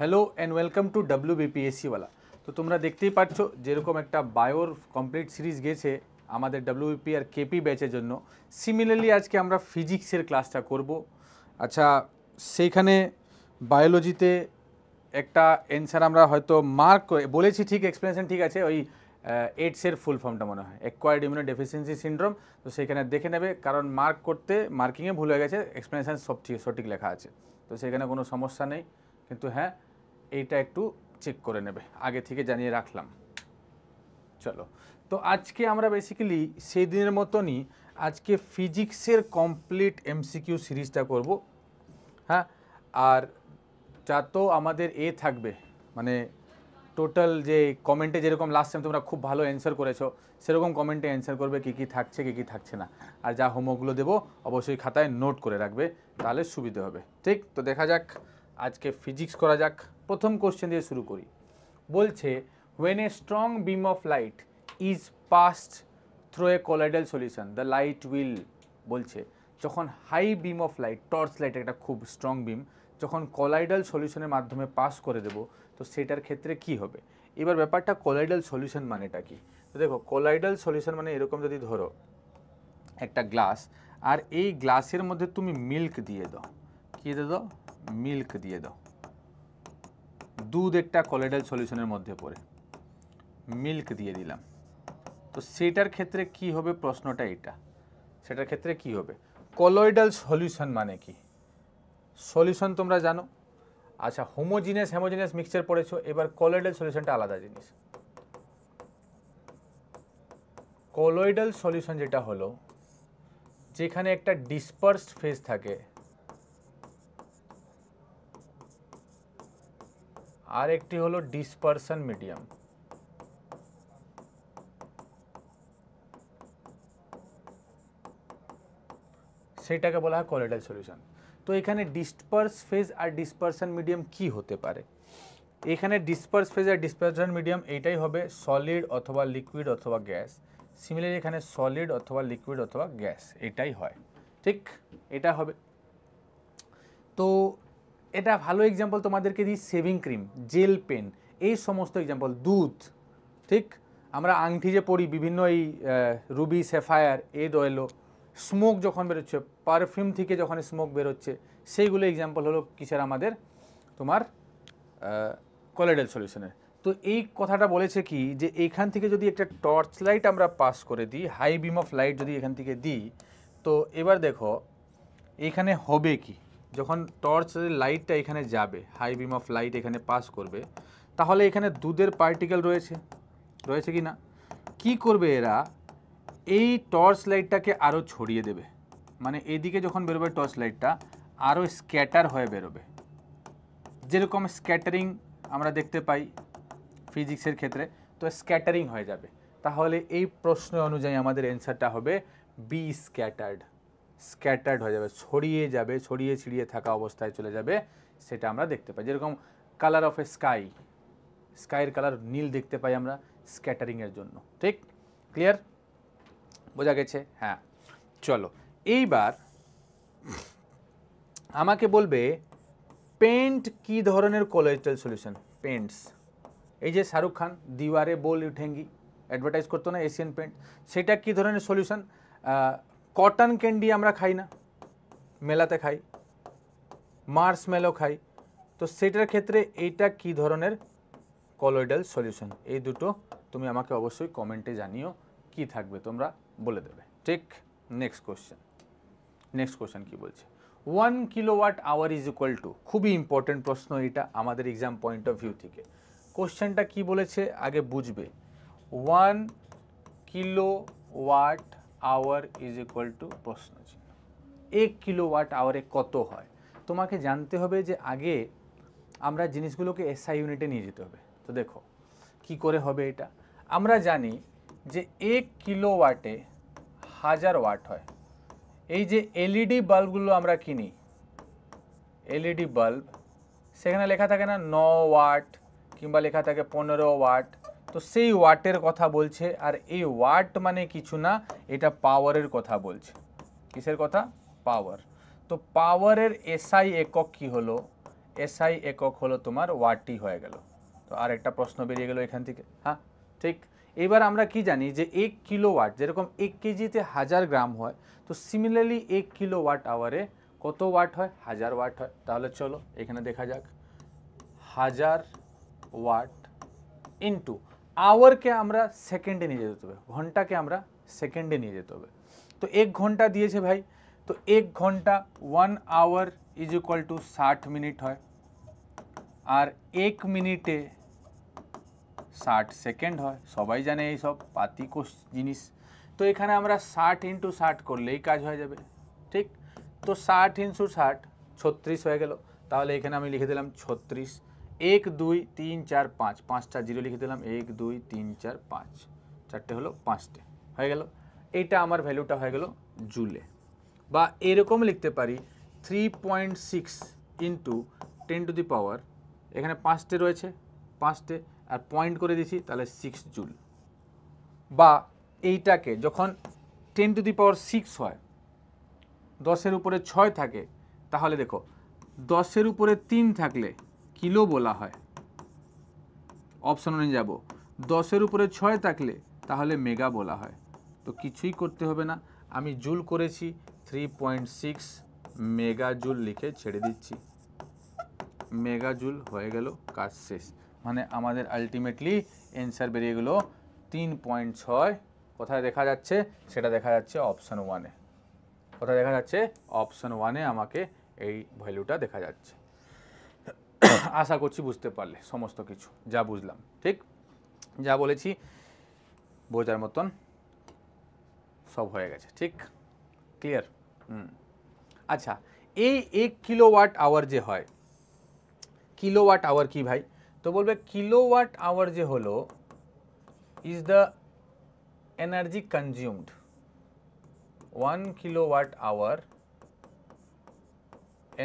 hello and welcome to ডাব্লিউবিপিএসসিওয়ালা তো তোমরা দেখতেই পাচ্ছ যেরকম একটা বায়োর কমপ্লিট সিরিজ গেছে আমাদের ডাব্লিউবিপি আর কেপি ব্যাচের জন্য সিমিলারলি আজকে আমরা ফিজিক্সের ক্লাসটা করব আচ্ছা সেইখানে বায়োলজিতে একটা অ্যান্সার আমরা হয়তো মার্ক বলেছি ঠিক এক্সপ্লেনেশন ঠিক আছে ওই এইডসের ফুল ফর্মটা মনে হয় অ্যাকোয়ার্ড ইমিউনো ডেফিসিয়েন্সি সিন্ড্রোম তো সেখানে দেখে নেবে কারণ মার্ক করতে মার্কিংয়ে ভুল হয়ে গেছে এক্সপ্লেনেশন সব ঠিক সঠিক লেখা আছে তো সেখানে কোনো সমস্যা নেই কিন্তু হ্যাঁ এইটা একটু চেক করে নেবে আগে থেকে জানিয়ে রাখলাম চলো তো আজকে আমরা বেসিক্যালি সেই দিনের মতনই আজকে ফিজিক্সের কমপ্লিট এমসিকিউ সিরিজটা করব হ্যাঁ আর যা তো আমাদের এ থাকবে মানে টোটাল যে কমেন্টে যেরকম লাস্ট টাইম তোমরা খুব ভালো অ্যান্সার করেছো সেরকম কমেন্টে অ্যান্সার করবে কী কী থাকছে কী কী থাকছে না আর যা হোমওয়ার্কগুলো দেবো অবশ্যই খাতায় নোট করে রাখবে তাহলে সুবিধে হবে ঠিক তো দেখা যাক আজকে ফিজিক্স করা যাক প্রথম কোশ্চেন দিয়ে শুরু করি বলছে when a strong beam of light is past through a colloidal solution the light will বলছে যখন high beam of light torch light একটা খুব স্ট্রং বিম যখন কোলাইডাল সলিউশনের মাধ্যমে পাস করে দেব তো সেটার ক্ষেত্রে কি হবে এবার ব্যাপারটা কলাইডাল সলিউশন মানেটা কি দেখো কোলাইডাল সলিউশন মানে এরকম যদি ধরো একটা গ্লাস আর এই গ্লাসের মধ্যে তুমি মিল্ক দিয়ে দাও কী দিয়ে দাও মিল্ক দিয়ে দাও দুধ একটা কলেডাল সলিউশনের মধ্যে পড়ে মিল্ক দিয়ে দিলাম তো সেটার ক্ষেত্রে কি হবে প্রশ্নটা এটা সেটার ক্ষেত্রে কি হবে কলয়েডাল সলিউশন মানে কি সলিউশন তোমরা জানো আচ্ছা হোমোজিনিয়াস হ্যামোজিনিয়াস মিক্সচার পড়েছো এবার কলয়েডাল সলিউশনটা আলাদা জিনিস কলয়েডাল সলিউশন যেটা হলো যেখানে একটা ডিসপার্সড ফেজ থাকে আর একটি হলো ডিসপারশন মিডিয়াম সেটাকে বলা হয় কলেডাল সলিউশন তো এখানে ডিসপার্স ফেজ আর ডিসপারশন মিডিয়াম কি হতে পারে এখানে ডিসপার্স ফেজ আর ডিসপারশন মিডিয়াম এইটাই হবে সলিড অথবা লিকুইড অথবা গ্যাস সিমিলার এখানে সলিড অথবা লিকুইড অথবা গ্যাস এটাই হয় ঠিক এটা হবে তো এটা ভালো এক্সাম্পল তোমাদেরকে দিই শেভিং ক্রিম জেল পেন এই সমস্ত এক্সাম্পল দুধ ঠিক আমরা আংটি যে পড়ি বিভিন্ন এই রুবি সেফায়ার এড অয়েলো স্মোক যখন বেরোচ্ছে পারফিউম থেকে যখন স্মোক বেরোচ্ছে সেইগুলো এক্সাম্পল হলো কিসের আমাদের তোমার কলেডাল সলিউশনের তো এই কথাটা বলেছে কি যে এইখান থেকে যদি একটা টর্চ লাইট আমরা পাস করে দিই হাই বিম অফ লাইট যদি এখান থেকে দিই তো এবার দেখো এখানে হবে কি যখন টর্চ লাইটটা এখানে যাবে হাই বিম অফ লাইট এখানে পাস করবে তাহলে এখানে দুধের পার্টিকেল রয়েছে রয়েছে কি না কি করবে এরা এই টর্চ লাইটটাকে আরও ছড়িয়ে দেবে মানে এদিকে যখন বেরোবে টর্চ লাইটটা আরও স্ক্যাটার হয়ে বেরোবে যেরকম স্ক্যাটারিং আমরা দেখতে পাই ফিজিক্সের ক্ষেত্রে তো স্ক্যাটারিং হয়ে যাবে তাহলে এই প্রশ্ন অনুযায়ী আমাদের অ্যান্সারটা হবে বি স্ক্যাটার্ড স্ক্যাটার্ড হয়ে যাবে ছড়িয়ে যাবে ছড়িয়ে ছিড়িয়ে থাকা অবস্থায় চলে যাবে সেটা আমরা দেখতে পাই যেরকম কালার অফ এ স্কাই স্কাইয়ের কালার নীল দেখতে পাই আমরা স্ক্যাটারিংয়ের জন্য ঠিক ক্লিয়ার বোঝা গেছে হ্যাঁ চলো এইবার আমাকে বলবে পেন্ট কি ধরনের কোলেস্ট্রল সলিউশন পেন্টস এই যে শাহরুখ খান দিওয়ারে বোল উঠেঙ্গি অ্যাডভার্টাইজ করতো না এশিয়ান পেন্ট সেটা কি ধরনের সলিউশন কটন ক্যান্ডি আমরা খাই না মেলাতে খাই মার্স মেলো খাই তো সেটার ক্ষেত্রে এইটা কি ধরনের কলয়েডাল সলিউশন এই দুটো তুমি আমাকে অবশ্যই কমেন্টে জানিও কি থাকবে তোমরা বলে দেবে ঠিক নেক্সট কোশ্চেন নেক্সট কোশ্চেন কি বলছে one kilowatt hour is equal to খুবই ইম্পর্টেন্ট প্রশ্ন এটা আমাদের এক্সাম পয়েন্ট অফ ভিউ থেকে কোশ্চেনটা কি বলেছে আগে বুঝবে one kilowatt hour is equal to প্রশ্ন চিহ্ন এক কিলোওয়াট আওয়ারে কত হয় তোমাকে জানতে হবে যে আগে আমরা জিনিসগুলোকে এসআই ইউনিটে নিয়ে যেতে হবে তো দেখো কি করে হবে এটা আমরা জানি যে এক কিলোওয়াটে হাজার ওয়াট হয় এই যে এলইডি বাল্বগুলো e আমরা কিনি এলইডি বাল্ব e সেখানে লেখা থাকে না ন ওয়াট কিংবা লেখা থাকে পনেরো ওয়াট তো সেই ওয়াটের কথা বলছে আর এই ওয়াট মানে কিছু না এটা পাওয়ারের কথা বলছে কিসের কথা পাওয়ার তো পাওয়ারের এসআই একক কি হলো এসআই একক হলো তোমার ওয়াটই হয়ে গেল তো আর একটা প্রশ্ন বেরিয়ে গেল এখান থেকে হ্যাঁ ঠিক এবার আমরা কি জানি যে এক কিলো ওয়াট যেরকম এক কেজিতে হাজার গ্রাম হয় তো সিমিলারলি এক কিলো ওয়াট আওয়ারে কত ওয়াট হয় হাজার ওয়াট হয় তাহলে চলো এখানে দেখা যাক হাজার ওয়াট ইন্টু আওয়ারকে আমরা সেকেন্ডে নিয়ে যেতে হবে ঘন্টাকে আমরা সেকেন্ডে নিয়ে যেতে হবে তো এক ঘন্টা দিয়েছে ভাই তো এক ঘন্টা one hour is equal to ষাট মিনিট হয় আর এক মিনিটে ষাট সেকেন্ড হয় সবাই জানে এইসব সব পাতিকোষ জিনিস তো এখানে আমরা ষাট ইন্টু ষাট করলেই কাজ হয়ে যাবে ঠিক তো ষাট ইন্টু ষাট ছত্রিশ হয়ে গেল তাহলে এখানে আমি লিখে দিলাম ছত্রিশ এক দুই তিন চার পাঁচ পাঁচটা জিরো লিখে দিলাম এক দুই তিন চার পাঁচ চারটে হলো পাঁচটে হয়ে গেল এইটা আমার ভ্যালুটা হয়ে গেল জুলে বা এরকম লিখতে পারি three point six into ten to the power এখানে পাঁচটে রয়েছে পাঁচটে আর পয়েন্ট করে দিছি তাহলে সিক্স জুল বা এইটাকে যখন ten to the power six হয় দশের উপরে ছয় থাকে তাহলে দেখো দশের উপরে তিন থাকলে কিলো বলা হয় অপশন অনুযায়ী যাব দশের উপরে ছয় থাকলে তাহলে মেগা বলা হয় তো কিছুই করতে হবে না আমি জুল করেছি three point six mega joule লিখে ছেড়ে দিচ্ছি মেগা জুল হয়ে গেল কাজ শেষ মানে আমাদের আলটিমেটলি অ্যান্সার বেরিয়ে গেলো তিন পয়েন্ট ছয় কোথায় দেখা যাচ্ছে সেটা দেখা যাচ্ছে অপশান ওয়ানে কোথায় দেখা যাচ্ছে অপশান ওয়ানে আমাকে এই ভ্যালুটা দেখা যাচ্ছে আশা করছি বুঝতে পারলে সমস্ত কিছু যা বুঝলাম ঠিক যা বলেছি বোঝার মতন সব হয়ে গেছে ঠিক ক্লিয়ার হুম আচ্ছা এই এক কিলোওয়াট আওয়ার যে হয় কিলোওয়াট আওয়ার কি ভাই তো বলবে কিলোওয়াট আওয়ার যে হলো is the energy consumed one kilowatt hour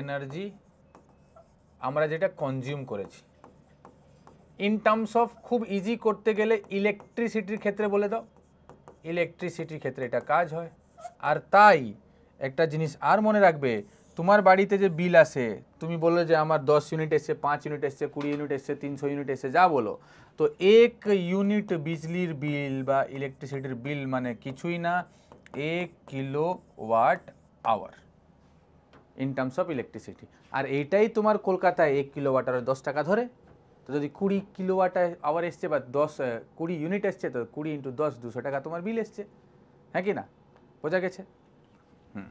energy আমরা যেটা কনজিউম করেছি ইন টার্মস অফ খুব ইজি করতে গেলে ইলেকট্রিসিটির ক্ষেত্রে বলে দাও ইলেকট্রিসিটির ক্ষেত্রে এটা কাজ হয় আর তাই একটা জিনিস আর মনে রাখবে তোমার বাড়িতে যে বিল আসে তুমি বললে যে আমার দশ ইউনিট এসছে পাঁচ ইউনিট এসছে কুড়ি ইউনিট এসছে তিনশো ইউনিট এসছে যা বলো তো এক ইউনিট বিজলির বিল বা ইলেকট্রিসিটির বিল মানে কিছুই না এক kilowatt hour in terms of electricity আর এইটাই তোমার কলকাতায় এক কিলোওয়াট আর দশ টাকা ধরে তো যদি কুড়ি কিলোওয়াটা আওয়ার এসছে বা দশ কুড়ি ইউনিট এসছে তো কুড়ি ইন্টু দশ দুশো টাকা তোমার বিল এসছে হ্যাঁ কি না বোঝা গেছে হুম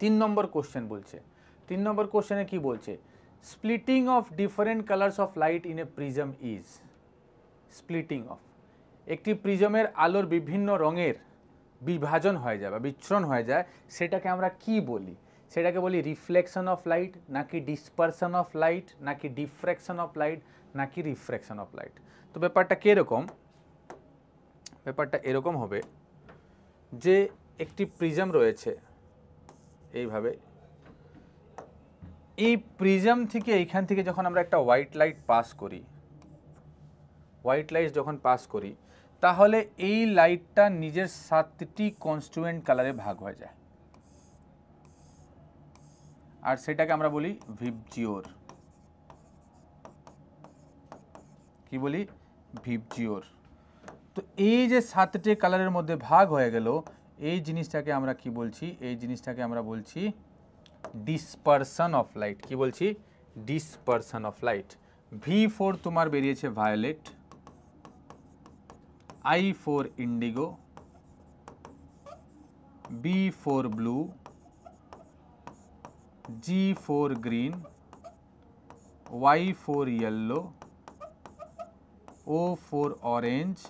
তিন নম্বর কোশ্চেন বলছে তিন নম্বর কোশ্চেনে কি বলছে splitting of different colours of light in a prism is splitting of একটি প্রিজমের আলোর বিভিন্ন রঙের বিভাজন হয়ে যায় বা বিচ্ছরণ হয়ে যায় সেটাকে আমরা কি বলি সেটাকে বলি রিফ্লেকশন অফ লাইট নাকি ডিসপারশন অফ লাইট নাকি ডিফ্রেকশন অফ লাইট নাকি রিফ্রেকশন অফ লাইট তো ব্যাপারটা কীরকম ব্যাপারটা এরকম হবে যে একটি প্রিজম রয়েছে এইভাবে এই প্রিজম থেকে এইখান থেকে যখন আমরা একটা হোয়াইট লাইট পাস করি হোয়াইট লাইট যখন পাস করি তাহলে এই লাইটটা নিজের সাতটি কনস্টুয়েন্ট কালারে ভাগ হয়ে যায় আর সেটাকে আমরা বলি ভিপজিওর কি বলি ভিপজিওর তো এই যে সাতটে কালারের মধ্যে ভাগ হয়ে গেল এই জিনিসটাকে আমরা কি বলছি এই জিনিসটাকে আমরা বলছি ডিসপারশন অফ লাইট কি বলছি dispersion of light V for তোমার বেরিয়েছে violet I for indigo B for blue G 4 green, Y 4 yellow, O 4 orange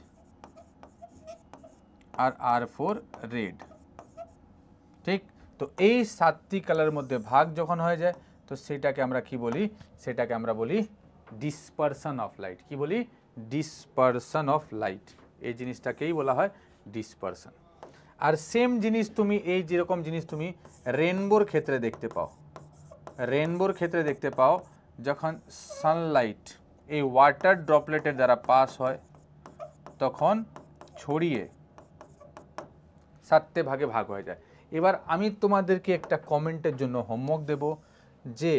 আর আর 4 রেড ঠিক তো এই সাতটি কালারের মধ্যে ভাগ যখন হয়ে যায় তো সেটাকে আমরা কি বলি সেটাকে আমরা বলি ডিসপারশন অফ লাইট কি বলি ডিসপারশন অফ লাইট এই জিনিসটাকেই বলা হয় ডিসপারশন আর সেম জিনিস তুমি এই যেরকম জিনিস তুমি রেনবোর ক্ষেত্রে দেখতে পাও রেনবোর ক্ষেত্রে দেখতে পাও যখন সানলাইট এই ওয়াটার ড্রপলেটের দ্বারা পাস হয় তখন ছড়িয়ে সাতটে ভাগে ভাগ হয়ে যায় এবার আমি তোমাদেরকে একটা কমেন্টের জন্য হোমওয়ার্ক দেব যে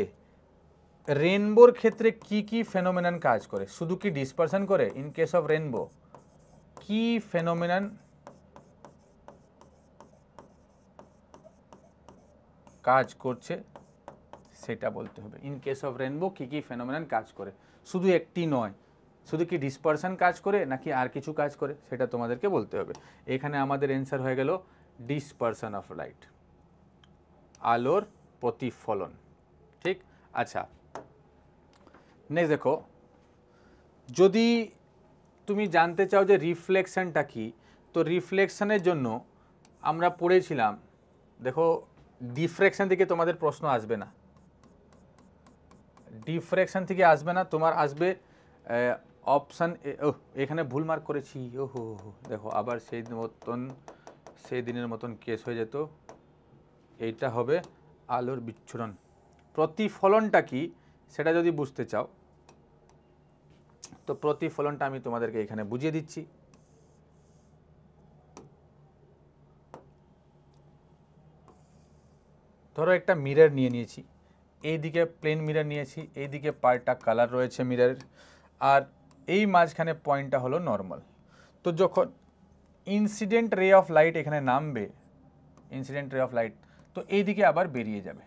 রেনবোর ক্ষেত্রে কি কি ফেনোমেনান কাজ করে শুধু কি ডিসপারশন করে ইন কেস অফ রেনবো কি ফেনোমেনান কাজ করছে সেটা বলতে হবে ইন কেস অফ রেনবো কী কী ফেনোমেনান কাজ করে শুধু একটি নয় শুধু কি ডিসপারশান কাজ করে নাকি আর কিছু কাজ করে সেটা তোমাদেরকে বলতে হবে এখানে আমাদের অ্যান্সার হয়ে গেল ডিসপারশান অফ লাইট আলোর প্রতিফলন ঠিক আচ্ছা নে দেখো যদি তুমি জানতে চাও যে রিফ্লেকশানটা কি তো রিফ্লেকশানের জন্য আমরা পড়েছিলাম দেখো ডিফ্রেকশান থেকে তোমাদের প্রশ্ন আসবে না ডিফ্রেকশান থেকে আসবে না তোমার আসবে অপশান এখানে ভুল মার্ক করেছি ওহো দেখো আবার সেই মতন সেই দিনের মতন কেস হয়ে যেত এইটা হবে আলোর বিচ্ছুরণ প্রতিফলনটা কি সেটা যদি বুঝতে চাও তো প্রতিফলনটা আমি তোমাদেরকে এখানে বুঝিয়ে দিচ্ছি ধরো একটা মিরর নিয়ে নিয়েছি এইদিকে প্লেন মিরার নিয়েছি এইদিকে পার্টটা কালার রয়েছে মিরারের আর এই মাঝখানে পয়েন্টটা হলো নর্মাল তো যখন ইনসিডেন্ট রে অফ লাইট এখানে নামবে ইনসিডেন্ট রে অফ লাইট তো এই দিকে আবার বেরিয়ে যাবে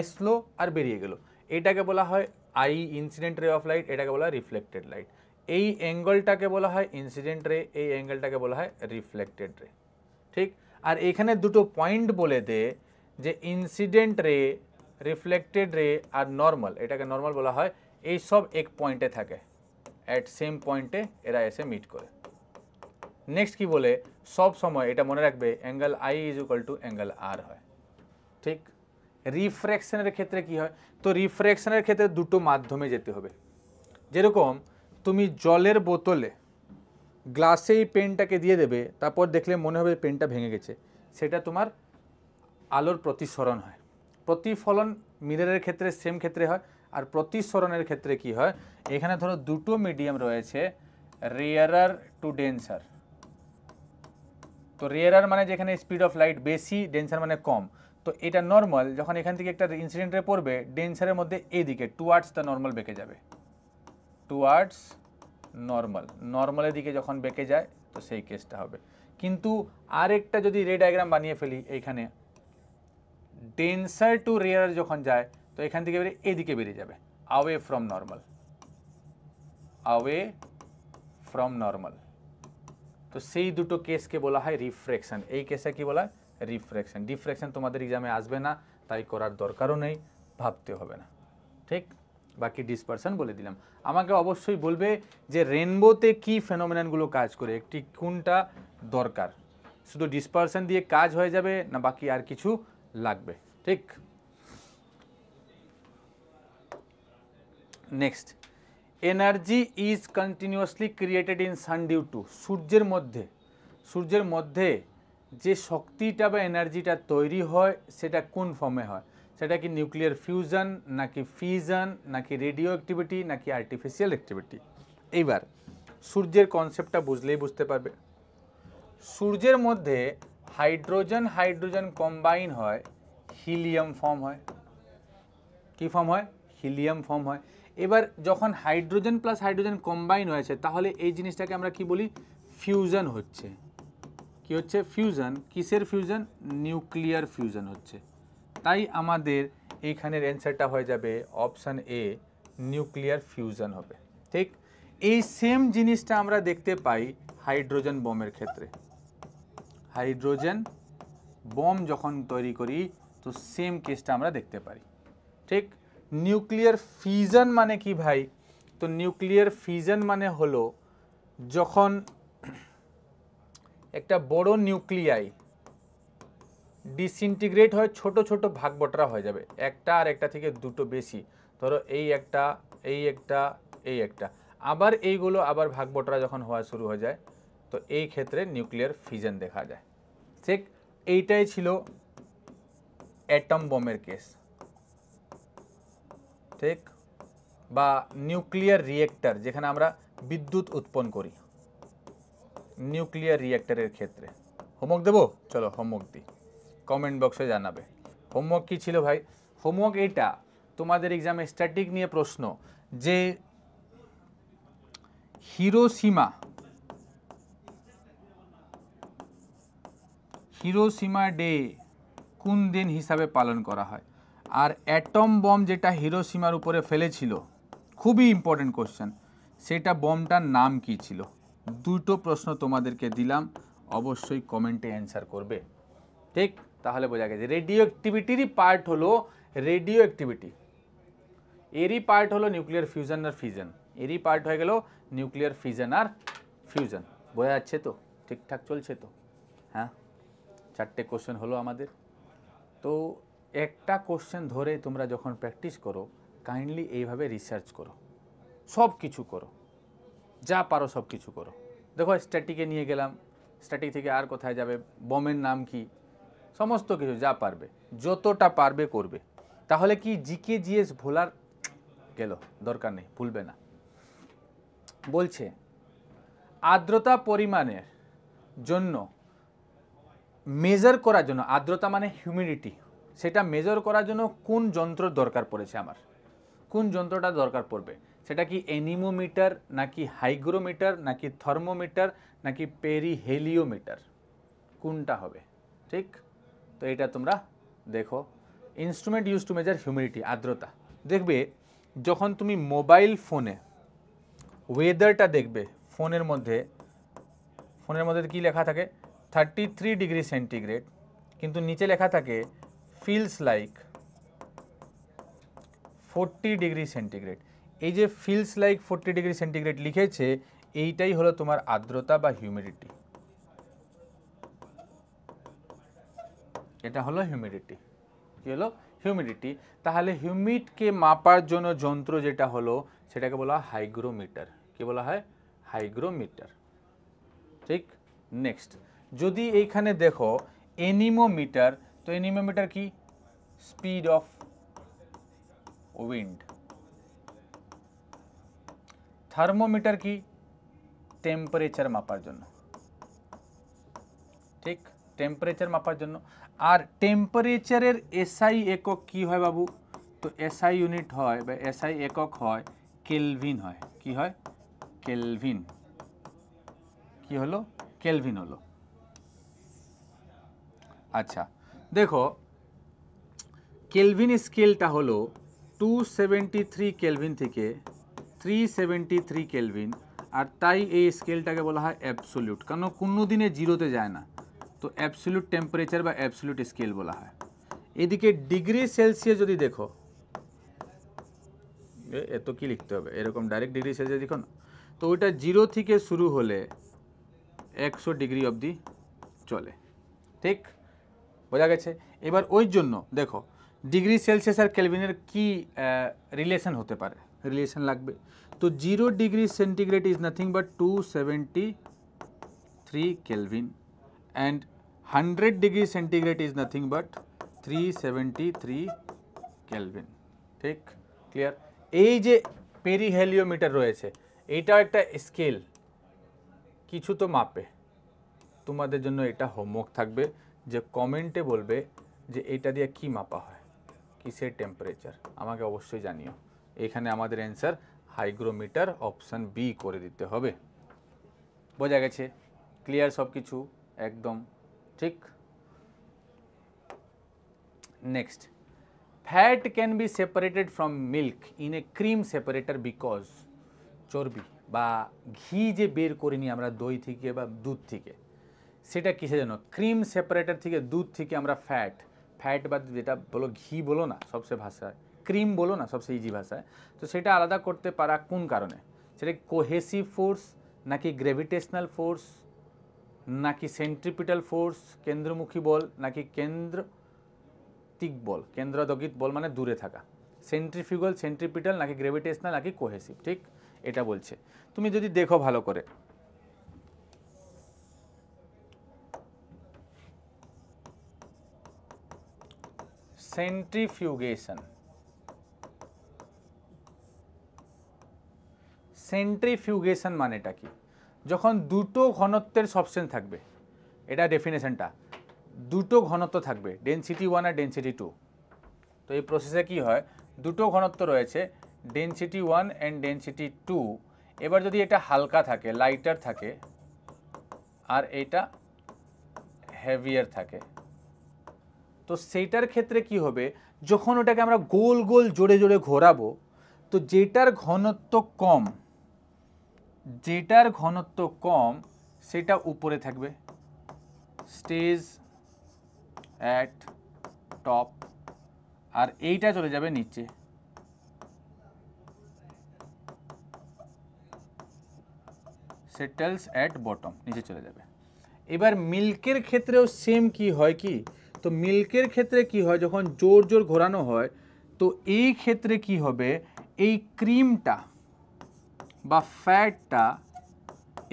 এসলো আর বেরিয়ে গেল এটাকে বলা হয় I incident ray of light এটাকে বলা হয় রিফ্লেক্টেড লাইট এই অ্যাঙ্গলটাকে বলা হয় ইনসিডেন্ট রে এই অ্যাঙ্গেলটাকে বলা হয় রিফ্লেক্টেড রে ঠিক আর এখানে দুটো পয়েন্ট বলে দে যে ইনসিডেন্ট রে রিফ্লেক্টেড রে আর নর্মাল এটাকে নর্মাল বলা হয় এই সব এক পয়েন্টে থাকে অ্যাট সেম পয়েন্টে এরা এসে মিট করে নেক্সট কি বলে সব সময় এটা মনে রাখবে angle I is equal to angle R হয় ঠিক রিফ্রেকশনের ক্ষেত্রে কি হয় তো রিফ্রেকশনের ক্ষেত্রে দুটো মাধ্যমে যেতে হবে যেরকম তুমি জলের বোতলে গ্লাসে এই পেনটাকে দিয়ে দেবে তারপর দেখলে মনে হবে পেনটা ভেঙে গেছে সেটা তোমার আলোর প্রতিসরণ হয় প্রতিফলন মিরারের ক্ষেত্রে সেম ক্ষেত্রে হয় আর প্রতিসরণের ক্ষেত্রে কি হয় এখানে ধরো দুটো মিডিয়াম রয়েছে রেয়ারার টু ডেন্সার তো রেয়ারার মানে যেখানে স্পিড অফ লাইট বেশি ডেন্সার মানে কম তো এটা নর্মাল যখন এখান থেকে একটা ইনসিডেন্টে পড়বে ডেন্সারের মধ্যে এদিকে টুয়ার্ডস দ্য নর্মাল বেঁকে যাবে টুয়ার্ডস নর্মাল নর্মালের দিকে যখন বেঁকে যায় তো সেই কেসটা হবে কিন্তু আরেকটা যদি রে ডায়াগ্রাম বানিয়ে ফেলি এইখানে ডেন্সার টু রেয়ার যখন যায় তো এখান থেকে বেরিয়ে এদিকে বেরিয়ে যাবে away from normal away from normal তো সেই দুটো কেসকে বলা হয় রিফ্রেকশন এই কেসে কি বলা হয় রিফ্রেকশন ডিফ্রেকশন তোমাদের এক্সামে আসবে না তাই করার দরকারও নেই ভাবতে হবে না ঠিক বাকি ডিসপারশন বলে দিলাম আমাকে অবশ্যই বলবে যে রেনবোতে কি ফেনোমেনগুলো কাজ করে একটি কোনটা দরকার শুধু ডিসপারশন দিয়ে কাজ হয়ে যাবে না বাকি আর কিছু লাগবে ঠিক next energy is continuously created in sun due to সূর্যের মধ্যে সূর্যের মধ্যে যে শক্তিটা বা এনার্জিটা তৈরি হয় সেটা কোন ফর্মে হয় সেটা কি নিউক্লিয়ার ফিউজন নাকি ফিউজন নাকি রেডিও অ্যাক্টিভিটি নাকি আর্টিফিশিয়াল অ্যাক্টিভিটি এইবার সূর্যের কনসেপ্টটা বুঝলেই বুঝতে পারবে সূর্যের মধ্যে হাইড্রোজেন হাইড্রোজেন কম্বাইন হয় হিলিয়াম ফর্ম হয় কি ফর্ম হয় হিলিয়াম ফর্ম হয় এবার যখন হাইড্রোজেন প্লাস হাইড্রোজেন কম্বাইন হয়েছে তাহলে এই জিনিসটাকে আমরা কি বলি ফিউশন হচ্ছে কি হচ্ছে ফিউশন কিসের ফিউশন নিউক্লিয়ার ফিউশন হচ্ছে তাই আমাদের এইখানের অ্যান্সারটা হয়ে যাবে অপশান এ নিউক্লিয়ার ফিউশন হবে ঠিক এই সেম জিনিসটা আমরা দেখতে পাই হাইড্রোজেন বোমের ক্ষেত্রে হাইড্রোজেন বোম যখন তৈরি করি তো সেম কেসটা আমরা দেখতে পারি ঠিক নিউক্লিয়ার ফিউজন মানে কি ভাই তো নিউক্লিয়ার ফিউজন মানে হলো যখন একটা বড় নিউক্লিয়াই ডিসইন্টিগ্রেট হয় ছোট ছোট ভাগ বটরা হয়ে যাবে একটা আর একটা থেকে দুটো বেশি ধরো এই একটা এই একটা এই একটা আবার এইগুলো আবার ভাগ বটরা যখন হওয়া শুরু হয়ে যায় তো এই ক্ষেত্রে নিউক্লিয়ার ফিজন দেখা যায় ঠিক এইটাই ছিল অ্যাটম বোমের কেস ঠিক বা নিউক্লিয়ার রিয়েক্টার যেখানে আমরা বিদ্যুৎ উৎপন্ন করি নিউক্লিয়ার রিয়েক্টারের ক্ষেত্রে হোমওয়ার্ক দেবো চলো হোমওয়ার্ক দিই কমেন্ট বক্সে জানাবে হোমওয়ার্ক কী ছিল ভাই হোমওয়ার্ক এটা তোমাদের এক্সামে স্ট্যাটিক নিয়ে প্রশ্ন যে হিরোসীমা হিরোসীমা ডে কোন দিন হিসাবে পালন করা হয় আর অ্যাটম বম যেটা হিরোসীমার উপরে ফেলেছিল খুবই ইম্পর্টেন্ট কোশ্চেন সেটা বমটার নাম কি ছিল দুটো প্রশ্ন তোমাদেরকে দিলাম অবশ্যই কমেন্টে অ্যান্সার করবে ঠিক তাহলে বোঝা গেছে রেডিও অ্যাক্টিভিটিরই পার্ট হলো রেডিও অ্যাক্টিভিটি এরই পার্ট হলো নিউক্লিয়ার ফিউশন আর ফিউজন এরই পার্ট হয়ে গেল নিউক্লিয়ার ফিউশন আর ফিউজন বোঝা যাচ্ছে তো ঠিকঠাক চলছে তো চারটে কোশ্চেন হলো আমাদের তো একটা কোশ্চেন ধরে তোমরা যখন প্র্যাকটিস করো কাইন্ডলি এইভাবে রিসার্চ করো সব কিছু করো যা পারো সব কিছু করো দেখো স্ট্যাটিকে নিয়ে গেলাম স্ট্যাটিক থেকে আর কোথায় যাবে বমের নাম কি সমস্ত কিছু যা পারবে যতটা পারবে করবে তাহলে কি জিকে জিএস ভোলার গেল দরকার নেই ভুলবে না বলছে আর্দ্রতা পরিমাণের জন্য মেজার করার জন্য আর্দ্রতা মানে হিউমিডিটি সেটা মেজার করার জন্য কোন যন্ত্র দরকার পড়েছে আমার কোন যন্ত্রটা দরকার পড়বে সেটা কি অ্যানিমোমিটার নাকি হাইগ্রোমিটার নাকি থার্মোমিটার নাকি পেরিহেলিওমিটার কোনটা হবে ঠিক তো এটা তোমরা দেখো instrument use to measure humidity আর্দ্রতা দেখবে যখন তুমি মোবাইল ফোনে ওয়েদারটা দেখবে ফোনের মধ্যে ফোনের মধ্যে কি লেখা থাকে থার্টি থ্রি ডিগ্রি সেন্টিগ্রেড কিন্তু নিচে লেখা থাকে feels like forty degree centigrade এই যে feels like forty degree centigrade লিখেছে এইটাই হলো তোমার আর্দ্রতা বা হিউমিডিটি এটা হলো হিউমিডিটি কী হলো হিউমিডিটি তাহলে হিউমিডকে মাপার জন্য যন্ত্র যেটা হলো সেটাকে বলা হাইগ্রোমিটার কি বলা হয় হাইগ্রোমিটার ঠিক নেক্সট যদি এইখানে দেখো এনিমোমিটার তো এনিমোমিটার কি স্পিড অফ উইন্ড থার্মোমিটার কি টেম্পারেচার মাপার জন্য ঠিক টেম্পারেচার মাপার জন্য আর টেম্পারেচারের এসআই একক কি হয় বাবু তো এসআই ইউনিট হয় বা এসআই একক হয় কেলভিন হয় কি হয় কেলভিন কি হলো কেলভিন হলো আচ্ছা দেখো কেলভিন স্কেলটা হলো টু সেভেন্টি থ্রি কেলভিন থেকে থ্রি সেভেন্টি থ্রি কেলভিন আর তাই এই স্কেলটাকে বলা হয় অ্যাবসোলিউট কারণ কোনো দিনে জিরোতে যায় না তো অ্যাবসোলিউট টেম্পারেচার বা অ্যাবসোলিউট স্কেল বলা হয় এদিকে ডিগ্রি সেলসিয়াস যদি দেখো এত কি লিখতে হবে এরকম ডাইরেক্ট ডিগ্রি সেলসিয়াস দেখো না তো ওইটা জিরো থেকে শুরু হলে একশো ডিগ্রি অবধি চলে ঠিক লাগছে এবারে ওইজন্য দেখো ডিগ্রি সেলসিয়াস আর কেলভিনের কি রিলেশন হতে পারে রিলেশন লাগবে তো 0 degree cent degree is nothing but 270 3 Kelvin and 100 degree cent degree is nothing but 373 Kelvin ঠিক ক্লিয়ার এই যে পেরিহেলিওমিটার রয়েছে এটা একটা স্কেল কিছু তো mape তোমাদের জন্য এটা হোমওয়ার্ক থাকবে যে কমেন্টে বলবে যে এটা দিয়ে কি মাপা হয় কিসের টেম্পারেচার আমাকে অবশ্যই জানিও এখানে আমাদের অ্যান্সার হাইগ্রোমিটার অপশান বি করে দিতে হবে বোঝা গেছে ক্লিয়ার সব কিছু একদম ঠিক next fat can be separated from milk in a cream separator because চর্বি বা ঘি যে বের করিনি আমরা দই থেকে বা দুধ থেকে সেটা কিসের জন্য ক্রিম সেপারেটার থেকে দুধ থেকে আমরা ফ্যাট ফ্যাট বা যেটা বলো ঘি বলো না সবচেয়ে ভাষায় ক্রিম বলো না সবচেয়ে ইজি ভাষায় তো সেটা আলাদা করতে পারা কোন কারণে সেটা কোহেসিভ ফোর্স নাকি গ্র্যাভিটেশনাল ফোর্স নাকি সেন্ট্রিপিটাল ফোর্স কেন্দ্রমুখী বল নাকি কেন্দ্র তিক বল কেন্দ্রদগিত বল মানে দূরে থাকা সেন্ট্রিফিউগল সেন্ট্রিপিটাল নাকি গ্র্যাভিটেশনাল নাকি কোহেসিভ ঠিক এটা বলছে তুমি যদি দেখো ভালো করে centrifugation সেন্ট্রিফিউগেশন মানেটা কি যখন দুটো ঘনত্বের সবস্টেন্স থাকবে এটা ডেফিনেশনটা দুটো ঘনত্ব থাকবে ডেনসিটি ওয়ান আর ডেনসিটি টু তো এই প্রসেসে কি হয় দুটো ঘনত্ব রয়েছে density one and density two এবার যদি এটা হালকা থাকে লাইটার থাকে আর এটা হেভিয়ার থাকে তো সেইটার ক্ষেত্রে কি হবে যখন ওটাকে আমরা গোল গোল জোরে জোরে ঘোরাবো তো যেটার ঘনত্ব কম যেটার ঘনত্ব কম সেটা উপরে থাকবে স্টেজ অ্যাট টপ আর এইটা চলে যাবে নিচে সেটেলস অ্যাট বটম নিচে চলে যাবে এবার মিল্কের ক্ষেত্রেও সেম কি হয় কি তো মিল্কের ক্ষেত্রে কি হয় যখন জোর জোর ঘোরানো হয় তো এই ক্ষেত্রে কি হবে এই ক্রিমটা বা ফ্যাটটা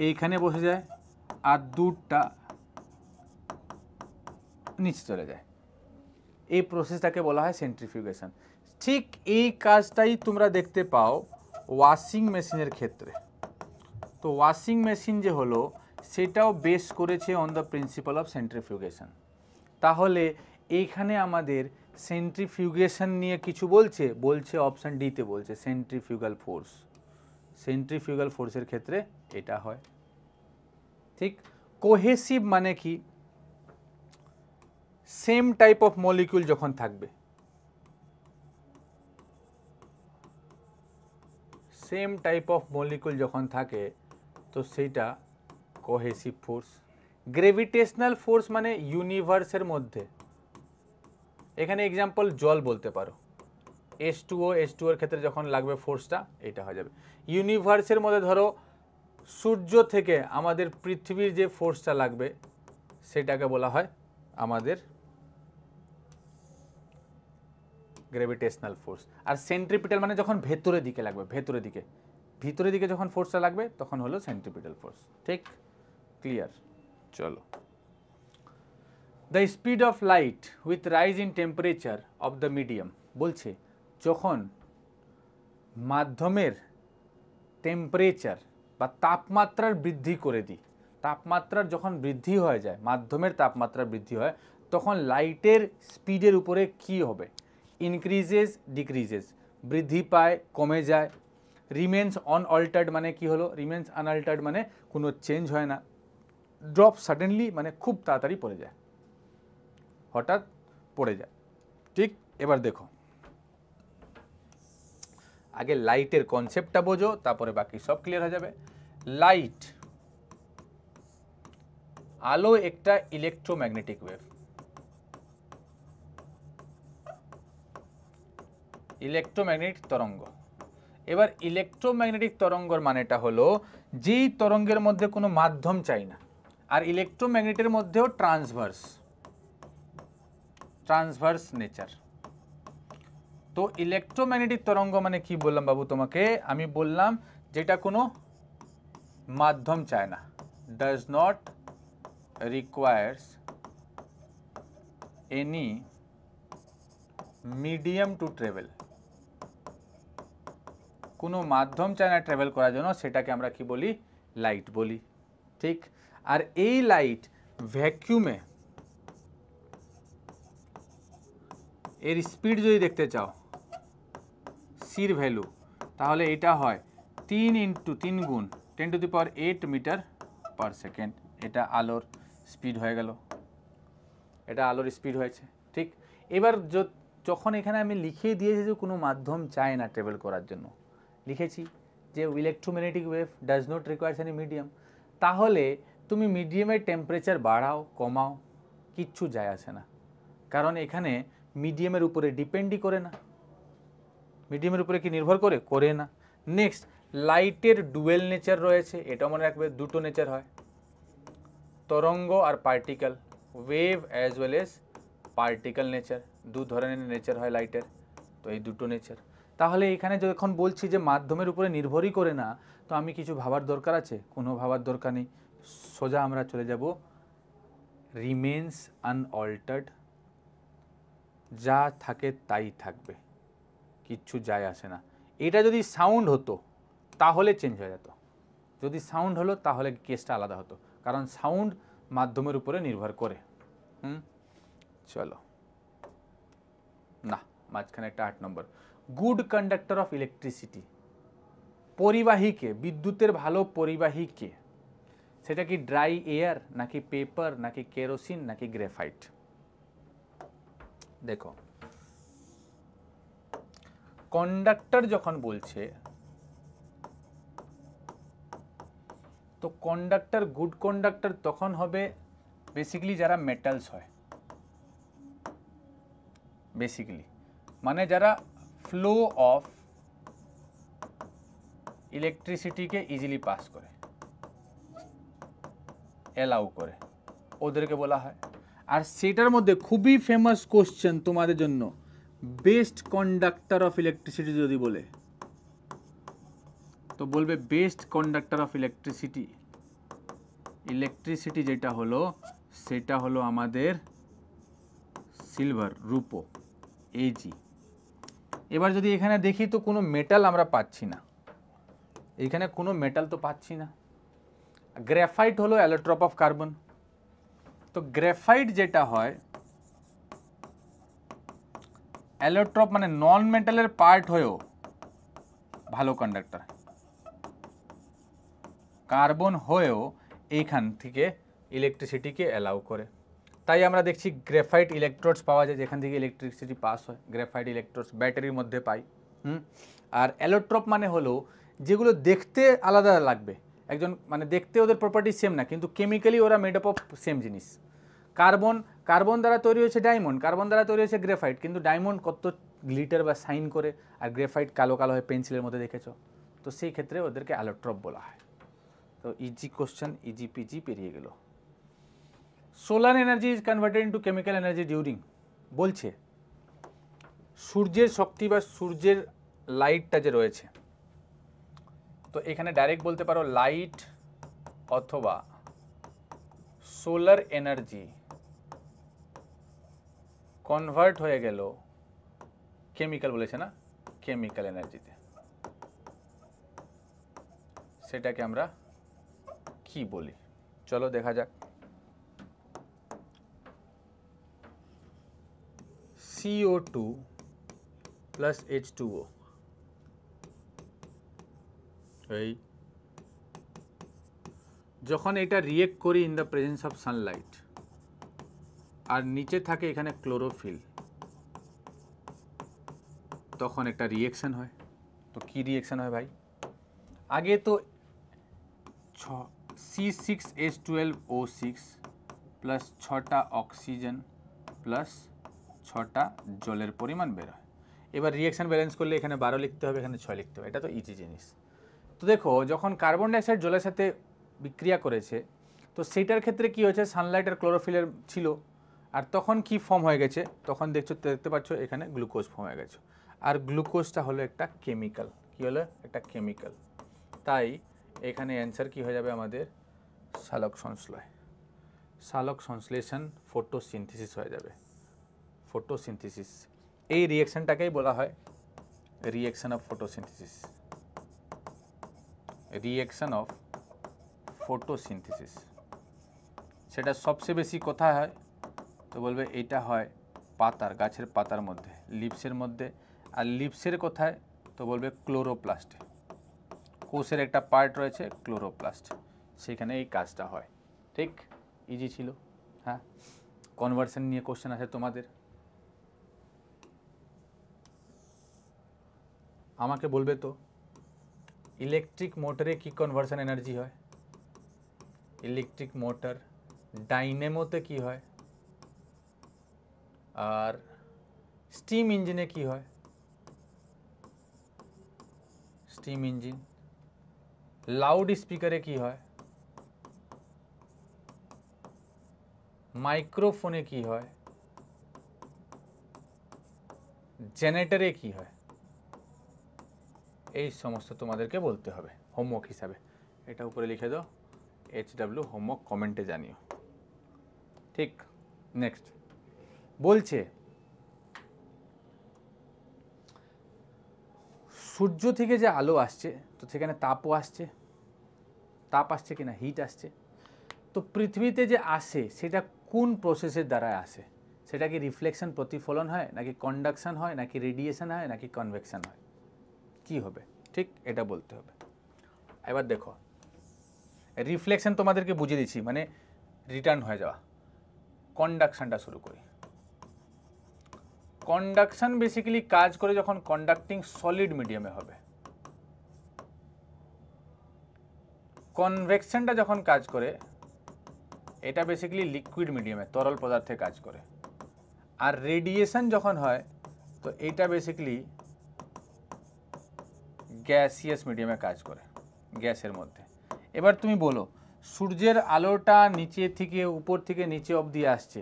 এইখানে বসে যায় আর দুধটা নিচে চলে যায় এই প্রসেসটাকে বলা হয় সেন্ট্রিফিউগেশন ঠিক এই কাজটাই তোমরা দেখতে পাও ওয়াশিং মেশিনের ক্ষেত্রে তো ওয়াশিং মেশিন যে হলো সেটাও বেস করেছে on the principle of centrifugation তাহলে এইখানে আমাদের সেন্ট্রিফিউগেশন নিয়ে কিছু বলছে বলছে অপশান ডিতে বলছে সেন্ট্রিফিউগাল ফোর্স সেন্ট্রিফিউগাল ফোর্সের ক্ষেত্রে এটা হয় ঠিক কোহেসিভ মানে কি সেম টাইপ অফ মলিকিউল যখন থাকবে সেম টাইপ অফ মলিকুল যখন থাকে তো সেটা কোহেসিভ ফোর্স গ্রেভিটেশনাল ফোর্স মানে ইউনিভার্সের মধ্যে এখানে এক্সাম্পল জল বলতে পারো S two O S two এর ক্ষেত্রে যখন লাগবে ফোর্সটা এটা হয়ে যাবে ইউনিভার্সের মধ্যে ধরো সূর্য থেকে আমাদের পৃথিবীর যে ফোর্সটা লাগবে সেটাকে বলা হয় আমাদের গ্রেভিটেশনাল ফোর্স আর সেন্ট্রিপিটাল মানে যখন ভেতরের দিকে লাগবে ভেতরের দিকে ভিতরের দিকে যখন ফোর্সটা লাগবে তখন হলো সেন্ট্রিপিটাল ফোর্স ঠিক ক্লিয়ার চলো the speed of light with rise in temperature of the medium বলছে যখন মাধ্যমের টেম্পারেচার বা তাপমাত্রার বৃদ্ধি করে দিই তাপমাত্রার যখন বৃদ্ধি হয়ে যায় মাধ্যমের তাপমাত্রা বৃদ্ধি হয় তখন লাইটের স্পিডের উপরে কি হবে ইনক্রিজেস ডিক্রিজেস বৃদ্ধি পায় কমে যায় রিমেন্স অনঅল্টার্ড মানে কি হলো রিমেন্স আনঅল্টার্ড মানে কোনো চেঞ্জ হয় না ড্রপ সাডেনলি মানে খুব তাড়াতাড়ি পড়ে যায় হঠাৎ পড়ে যায় ঠিক এবার দেখো আগে লাইটের কনসেপ্টটা বোঝো তারপরে বাকি সব ক্লিয়ার হয়ে যাবে লাইট আলো একটা ইলেকট্রোম্যাগনেটিক ওয়েভ ইলেকট্রোম্যাগনেটিক তরঙ্গ এবার ইলেকট্রোম্যাগনেটিক তরঙ্গর মানেটা হলো যেই তরঙ্গের মধ্যে কোনো মাধ্যম চাই না আর ইলেকট্রোম্যাগনেটের মধ্যেও ট্রান্সভার্স ট্রান্সভার্স নেচার তো ইলেকট্রোম্যাগনেটিক তরঙ্গ মানে কি বললাম বাবু তোমাকে আমি বললাম যেটা কোনো মাধ্যম চায় না does not requires any medium to travel কোনো মাধ্যম চায় না ট্রেভেল করার জন্য সেটাকে আমরা কি বলি লাইট বলি ঠিক আর এই লাইট ভ্যাকিউমে এর স্পিড যদি দেখতে চাও সির ভ্যালু তাহলে এটা হয় তিন ইন্টু তিন গুণ ten to the power eight metre per second এটা আলোর স্পিড হয়ে গেল এটা আলোর স্পিড হয়েছে ঠিক এবার যখন এখানে আমি লিখে দিয়েছি যে কোনো মাধ্যম চায় না ট্রেভেল করার জন্য লিখেছি যে electromagnetic wave does not requires any medium তাহলে তুমি মিডিয়ামের টেম্পারেচার বাড়াও কমাও কিচ্ছু যায় আসে না কারণ এখানে মিডিয়ামের উপরে ডিপেন্ডই করে না মিডিয়ামের উপরে কি নির্ভর করে করে না নেক্সট লাইটের ডুয়েল নেচার রয়েছে এটা মনে রাখবে দুটো নেচার হয় তরঙ্গ আর particle wave as well as particle nature দু ধরনের নেচার হয় লাইটের তো এই দুটো নেচার তাহলে এখানে যখন বলছি যে মাধ্যমের উপরে নির্ভরই করে না তো আমি কিছু ভাবার দরকার আছে কোনো ভাবার দরকার নেই সোজা আমরা চলে যাব রিমেন্স আনঅল্টার্ড যা থাকে তাই থাকবে কিচ্ছু যায় আসে না এটা যদি সাউন্ড হতো তাহলে চেঞ্জ হয়ে যেত যদি সাউন্ড হলো তাহলে কেসটা আলাদা হতো কারণ সাউন্ড মাধ্যমের উপরে নির্ভর করে হুম চলো না মাঝখানে একটা আট number good conductor of electricity পরিবাহীকে বিদ্যুতের ভালো পরিবাহীকে সেটা কি ড্রাই এয়ার নাকি পেপার নাকি কেরোসিন নাকি গ্রেফাইট দেখো কন্ডাক্টর যখন বলছে তো কন্ডাক্টর গুড কন্ডাক্টর তখন হবে বেসিক্যালি যারা মেটালস হয় বেসিক্যালি মানে যারা ফ্লো অফ ইলেকট্রিসিটিকে ইজিলি পাস করে অ্যালাউ করে ওদেরকে বলা হয় আর সেটার মধ্যে খুবই ফেমাস কোশ্চেন তোমাদের জন্য বেস্ট কন্ডাক্টর অফ ইলেকট্রিসিটি যদি বলে তো বলবে best conductor of electricity electricity যেটা হলো সেটা হলো আমাদের সিলভার রূপো এজি এবার যদি এখানে দেখি তো কোনো মেটাল আমরা পাচ্ছি না এখানে কোনো মেটাল তো পাচ্ছি না গ্রাফাইট হলো অ্যালোট্রপ অফ কার্বন তো গ্রাফাইট যেটা হয় অ্যালোট্রপ মানে নন মেটালের পার্ট হয়েও ভালো কন্ডাক্টর কার্বন হয়েও এইখান থেকে ইলেকট্রিসিটিকে অ্যালাউ করে তাই আমরা দেখছি গ্রাফাইট ইলেকট্রোডস পাওয়া যায় যেখান থেকে ইলেকট্রিসিটি পাস হয় গ্রেফাইট ইলেকট্রোডস ব্যাটারির মধ্যে পাই হুম আর অ্যালোট্রপ মানে হলো যেগুলো দেখতে আলাদা লাগবে একজন মানে দেখতে ওদের প্রপার্টি সেম না কিন্তু কেমিক্যালি ওরা মেড আপ অফ সেম জিনিস কার্বন কার্বন দ্বারা তৈরি হয়েছে ডায়মন্ড কার্বন দ্বারা তৈরি হয়েছে গ্রেফাইট কিন্তু ডায়মন্ড কত গ্লিটার বা সাইন করে আর গ্রেফাইট কালো কালো হয়ে পেন্সিলের মধ্যে দেখেছ তো সেই ক্ষেত্রে ওদেরকে অ্যালোট্রপ বলা হয় তো ইজি কোশ্চেন ইজি পিজি পেরিয়ে গেল solar energy is converted into chemical energy during বলছে সূর্যের শক্তি বা সূর্যের লাইটটা যে রয়েছে তো এখানে ডাইরেক্ট বলতে পারো লাইট অথবা সোলার এনার্জি কনভার্ট হয়ে গেল কেমিক্যাল বলেছে না কেমিক্যাল এনার্জিতে সেটাকে আমরা কি বলি চলো দেখা যাক CO2 plus H2O এই যখন এটা রিয়েক্ট করি in the presence of sunlight আর নিচে থাকে এখানে ক্লোরোফিল তখন একটা রিয়েকশান হয় তো কি রিয়েকশান হয় ভাই আগে তো ছ C six S twelve O six plus ছটা অক্সিজেন প্লাস ছটা জলের পরিমাণ বেরোয় এবার রিয়েকশান ব্যালেন্স করলে এখানে বারো লিখতে হবে এখানে ছয় লিখতে হবে এটা তো ইজি জিনিস তো দেখো যখন কার্বন ডাইঅক্সাইড জলের সাথে বিক্রিয়া করেছে তো সেটার ক্ষেত্রে কি হয়েছে সানলাইট আর ক্লোরোফিলের ছিল আর তখন কি ফর্ম হয়ে গেছে তখন দেখছো দেখতে পাচ্ছ এখানে গ্লুকোজ ফর্ম হয়ে গেছে আর গ্লুকোজটা হলো একটা কেমিক্যাল কি হলো একটা কেমিক্যাল তাই এখানে অ্যান্সার কি হয়ে যাবে আমাদের সালক সংশ্লয় সালক সংশ্লেষণ ফটোসিনথেসিস হয়ে যাবে ফটোসিনথেসিস এই রিয়েকশনটাকেই বলা হয় reaction of photosynthesis reaction of photosynthesis সেটা সবচেয়ে বেশি কোথায় হয় তো বলবে এটা হয় পাতার গাছের পাতার মধ্যে লিপসের মধ্যে আর লিপসের কোথায় তো বলবে ক্লোরোপ্লাস্টে কোষের একটা পার্ট রয়েছে ক্লোরোপ্লাস্ট সেখানে এই কাজটা হয় ঠিক ইজি ছিল হ্যাঁ কনভার্সন নিয়ে কোশ্চেন আছে তোমাদের আমাকে বলবে তো इलेक्ट्रिक मोटर की कन्वर्सन एनार्जी है इलेक्ट्रिक मोटर डाइनेमोते की है और स्टीम इंजिने की है स्टीम इंजिन लाउड स्पीकारे की है माइक्रोफोने की है जेनेटर की है এই সমস্ত তোমাদেরকে বলতে হবে হোমওয়ার্ক হিসাবে এটা উপরে লিখে দাও এইচ ডাব্লিউ হোমওয়ার্ক কমেন্টে জানিও ঠিক নেক্সট বলছে সূর্য থেকে যে আলো আসছে তো সেখানে তাপও আসছে তাপ আসছে কিনা হিট আসছে তো পৃথিবীতে যে আসে সেটা কোন প্রসেসের দ্বারা আসে সেটা কি রিফ্লেকশন প্রতিফলন হয় নাকি কন্ডাকশান হয় নাকি রেডিয়েশান হয় নাকি কনভেকশান হয় কি হবে ঠিক এটা বলতে হবে এবার দেখো রিফ্লেকশন তোমাদেরকে বুঝিয়ে দিচ্ছি মানে রিটার্ন হয়ে যাওয়া কন্ডাকশানটা শুরু করি কন্ডাকশান বেসিক্যালি কাজ করে যখন কন্ডাক্টিং সলিড মিডিয়ামে হবে কনভেকশনটা যখন কাজ করে এটা বেসিক্যালি লিকুইড মিডিয়ামে তরল পদার্থে কাজ করে আর রেডিয়েশন যখন হয় তো এটা বেসিক্যালি গ্যাসিয়াস মিডিয়ামে কাজ করে গ্যাসের মধ্যে এবার তুমি বলো সূর্যের আলোটা নিচে থেকে উপর থেকে নিচে অবধি আসছে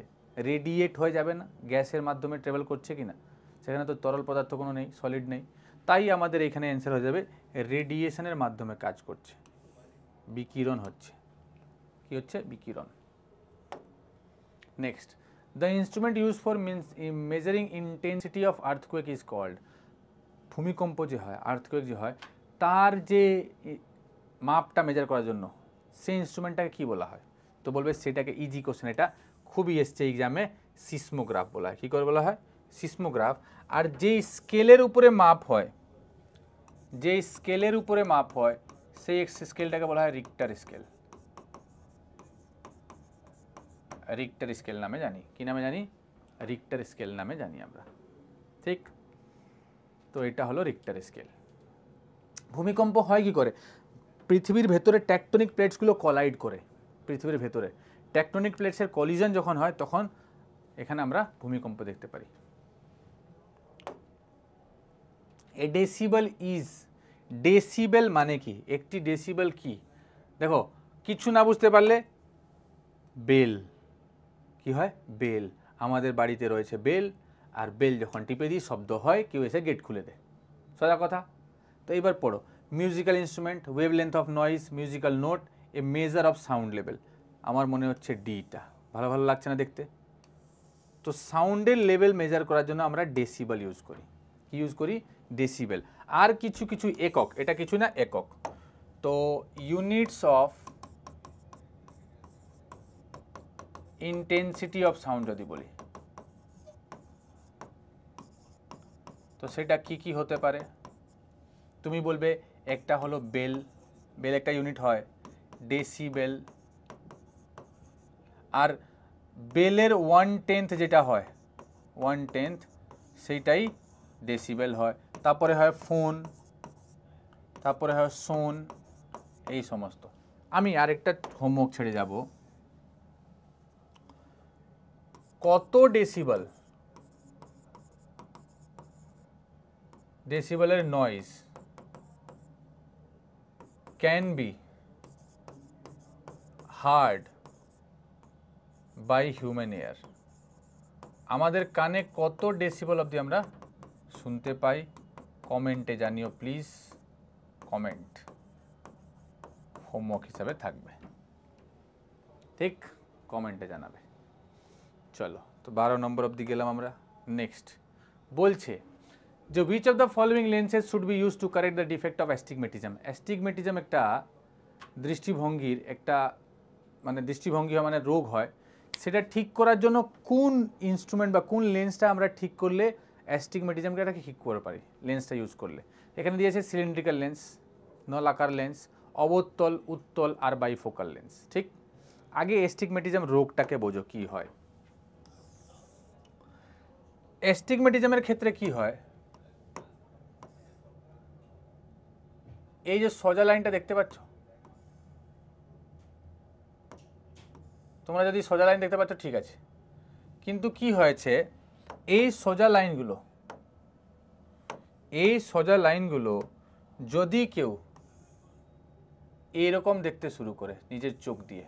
রেডিয়েট হয়ে যাবে না গ্যাসের মাধ্যমে ট্রাভেল করছে কি না সেখানে তো তরল পদার্থ কোনো নেই সলিড নেই তাই আমাদের এখানে অ্যান্সার হয়ে যাবে রেডিয়েশনের মাধ্যমে কাজ করছে বিকিরণ হচ্ছে কি হচ্ছে বিকিরণ next the instrument use for means measuring intensity of earthquake is called ভূমিকম্প যে হয় আর্থকুয়েক যে হয় তার যে মাপটা মেজার করার জন্য সেই ইনস্ট্রুমেন্টটাকে কি বলা হয় তো বলবে সেটাকে ইজি কোশ্চেন এটা খুবই এসছে এক্সামে সিসমোগ্রাফ বলা হয় কী করে বলা হয় সিসমোগ্রাফ আর যে স্কেলের উপরে মাপ হয় যে স্কেলের উপরে মাপ হয় সেই স্কেলটাকে বলা হয় রিক্টার স্কেল রিক্টার স্কেল নামে জানি কি নামে জানি রিক্টার স্কেল নামে জানি আমরা ঠিক তো এটা হলো রিক্টার স্কেল ভূমিকম্প হয় কি করে পৃথিবীর ভেতরে ট্যাকটনিক প্লেটসগুলো কলাইড করে পৃথিবীর ভেতরে ট্যাকটনিক প্লেটসের কলিজন যখন হয় তখন এখানে আমরা ভূমিকম্প দেখতে পারি এ ডেসিবেল ইজ ডেসিবেল মানে কি একটি ডেসিবেল কি দেখো কিছু না বুঝতে পারলে বেল কি হয় বেল আমাদের বাড়িতে রয়েছে বেল আর বেল যখন টিপে দিই শব্দ হয় কেউ এসে গেট খুলে দেয় সোজা কথা তো এইবার পড়ো musical instrument wavelength of noise musical note a measure of sound level আমার মনে হচ্ছে ডিটা ভালো ভালো লাগছে না দেখতে তো সাউন্ডের লেভেল মেজার করার জন্য আমরা ডেসিবেল ইউজ করি কি ইউজ করি ডেসিবেল আর কিছু কিছু একক এটা কিছু না একক তো units of intensity of sound যদি বলি তো সেটা কি কি হতে পারে তুমি বলবে একটা হলো বেল বেল একটা ইউনিট হয় ডেসি বেল আর বেলের ওয়ান টেন্থ যেটা হয় ওয়ান টেন্থ সেইটাই ডেসিবেল হয় তারপরে হয় ফোন তারপরে হয় সোন এই সমস্ত আমি আরেকটা হোমওয়ার্ক ছেড়ে যাব কত ডেসিবেল ডেসিবেলের noise can be heard by human ear আমাদের কানে কত ডেসিবল অবধি আমরা শুনতে পাই কমেন্টে জানিও প্লিজ কমেন্ট হোমওয়ার্ক হিসাবে থাকবে ঠিক কমেন্টে জানাবে চলো তো বারো নম্বর অবধি গেলাম আমরা নেক্সট বলছে যে which of the following lenses should be used to correct the defect of astigmatism astigmatism একটা দৃষ্টিভঙ্গির একটা মানে দৃষ্টিভঙ্গি মানে রোগ হয় সেটা ঠিক করার জন্য কোন ইনস্ট্রুমেন্ট বা কোন লেন্সটা আমরা ঠিক করলে অ্যাস্টিগমেটিজমকে এটাকে ঠিক করে পারি লেন্সটা ইউজ করলে এখানে দিয়েছে সিলিন্ড্রিক্যাল লেন্স নলাকার লেন্স অবতল উত্তল আর বাইফোকাল লেন্স ঠিক আগে অ্যাস্টিগমেটিজম রোগটাকে বোঝো কি হয় অ্যাস্টিগমেটিজমের ক্ষেত্রে কি হয় এই যে সোজা লাইনটা দেখতে পাচ্ছ তোমরা যদি সোজা লাইন দেখতে পাচ্ছ ঠিক আছে কিন্তু কি হয়েছে এই সোজা লাইনগুলো এই সোজা লাইনগুলো যদি কেউ এরকম দেখতে শুরু করে নিজের চোখ দিয়ে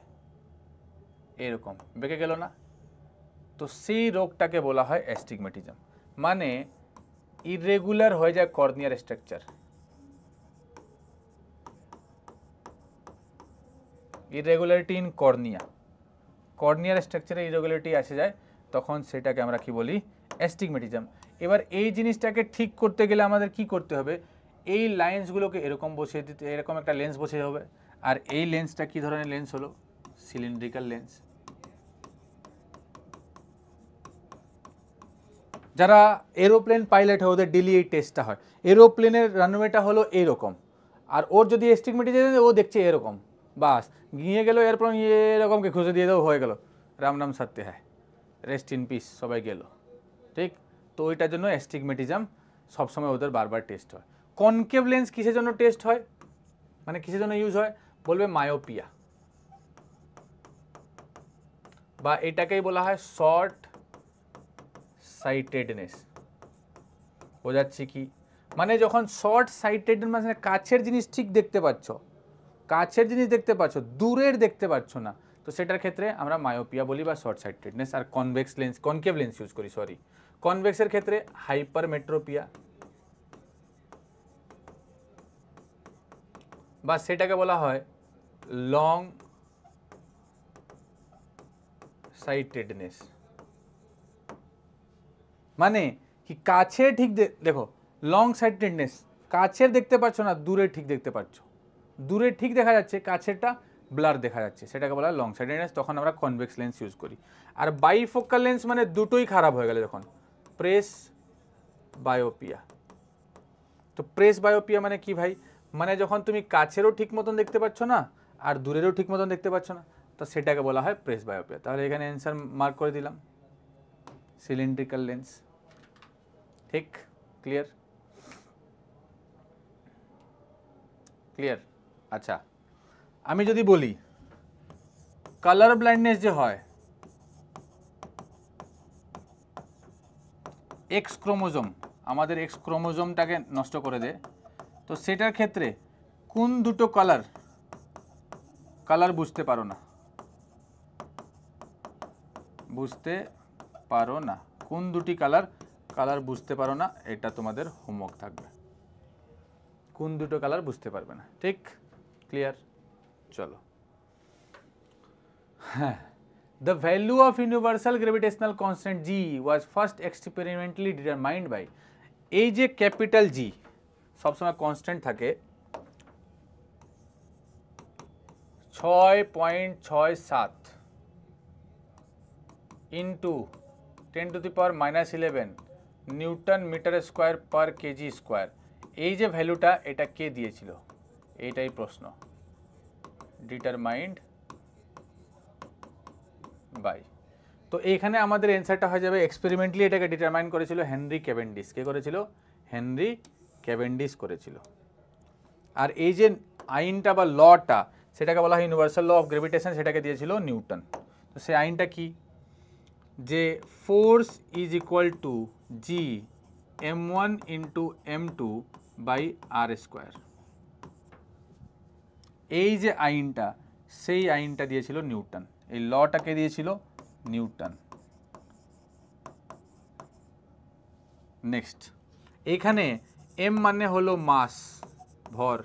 এরকম বেঁকে গেল না তো সেই রোগটাকে বলা হয় অ্যাস্টিগমেটিজম মানে ইরেগুলার হয়ে যায় কর্নিয়ার স্ট্রাকচার ইরেগুলারিটি ইন কর্নিয়া কর্নিয়ার স্ট্রাকচারে ইরেগুলারিটি আসে যায় তখন সেটাকে আমরা কি বলি অ্যাস্টিগমেটিজম এবার এই জিনিসটাকে ঠিক করতে গেলে আমাদের কি করতে হবে এই লাইন্সগুলোকে এরকম বসিয়ে দিতে এরকম একটা লেন্স বসিয়ে হবে আর এই লেন্সটা কি ধরনের লেন্স হলো সিলিন্ড্রিক্যাল লেন্স যারা এরোপ্লেন পাইলট হয় ওদের ডেলি এই টেস্টটা হয় এরোপ্লেনের রানওয়েটা হলো এরকম আর ওর যদি এস্টিমেটে ও দেখছে এরকম বাস গিয়ে গেল এরপর ইয়ে এরকমকে খুঁজে দিয়ে দেবো হয়ে গেল রাম নাম সারতে হ্যাঁ রেস্ট ইন পিস সবাই গেল ঠিক তো ওইটার জন্য অ্যাস্টিগমেটিজম সবসময় ওদের বারবার টেস্ট হয় কনকেভ লেন্স কিসের জন্য টেস্ট হয় মানে কিসের জন্য ইউজ হয় বলবে মায়োপিয়া বা এটাকেই বলা হয় শর্ট সাইটেডনেস বোঝাচ্ছি কি মানে যখন শর্ট সাইটেড মানে কাছের জিনিস ঠিক দেখতে পাচ্ছ কাছের জিনিস দেখতে পাচ্ছ দূরের দেখতে পাচ্ছ না তো সেটার ক্ষেত্রে আমরা মায়োপিয়া বলি বা শর্ট সাইটেডনেস আর convex lens concave lens use করি সরি কনভেক্সের ক্ষেত্রে হাইপার মেট্রোপিয়া বা সেটাকে বলা হয় লং সাইটেডনেস মানে কি কাছে ঠিক দেখো লং সাইটেডনেস কাছের দেখতে পাচ্ছ না দূরে ঠিক দেখতে পাচ্ছ দূরে ঠিক দেখা যাচ্ছে কাছেরটা ব্লার দেখা যাচ্ছে সেটাকে বলা হয় লং সাইডেড লেন্স তখন আমরা কনভেক্স লেন্স ইউজ করি আর বাইফোকাল লেন্স মানে দুটোই খারাপ হয়ে গেলে যখন প্রেস বায়োপিয়া তো প্রেস বায়োপিয়া মানে কি ভাই মানে যখন তুমি কাছেরও ঠিক মতন দেখতে পাচ্ছ না আর দূরেরও ঠিক মতন দেখতে পাচ্ছ না তো সেটাকে বলা হয় প্রেস বায়োপিয়া তাহলে এখানে অ্যান্সার মার্ক করে দিলাম সিলিন্ড্রিক্যাল লেন্স ঠিক ক্লিয়ার ক্লিয়ার আচ্ছা আমি যদি বলি কালার ব্লাইন্ডনেস যে হয় এক্স ক্রোমোজোম আমাদের এক্স ক্রোমোজোমটাকে নষ্ট করে দেয় তো সেটার ক্ষেত্রে কোন দুটো কালার কালার বুঝতে পারো না বুঝতে পারো না কোন দুটি কালার কালার বুঝতে পারো না এটা তোমাদের হোমওয়ার্ক থাকবে কোন দুটো কালার বুঝতে পারবে না ঠিক ক্লিয়ার চলো হ্যাঁ the value of universal gravitational constant G was first experimentally determined by এই যে ক্যাপিটাল জি সবসময় কনস্ট্যান্ট থাকে ছয় পয়েন্ট ছয় সাত into ten to the power minus eleven newton metre square per kg square এই যে ভ্যালুটা এটা কে দিয়েছিল এইটাই প্রশ্ন ডিটারমাইন্ড বাই তো এইখানে আমাদের অ্যান্সারটা হয়ে যাবে এক্সপেরিমেন্টলি এটাকে ডিটারমাইন করেছিল হেনরি ক্যাভেন্ডিস কে করেছিল হেনরি ক্যাভেন্ডিস করেছিল আর এই যে আইনটা বা লটা সেটাকে বলা হয় ইউনিভার্সাল ল অফ গ্রেভিটেশন সেটাকে দিয়েছিল নিউটন তো সেই আইনটা কি যে force is equal to G M one into M two by R square এই যে আইনটা সেই আইনটা দিয়েছিল নিউটন এই লটাকে দিয়েছিল নিউটন নেক্সট এখানে এম মানে হলো মাস ভর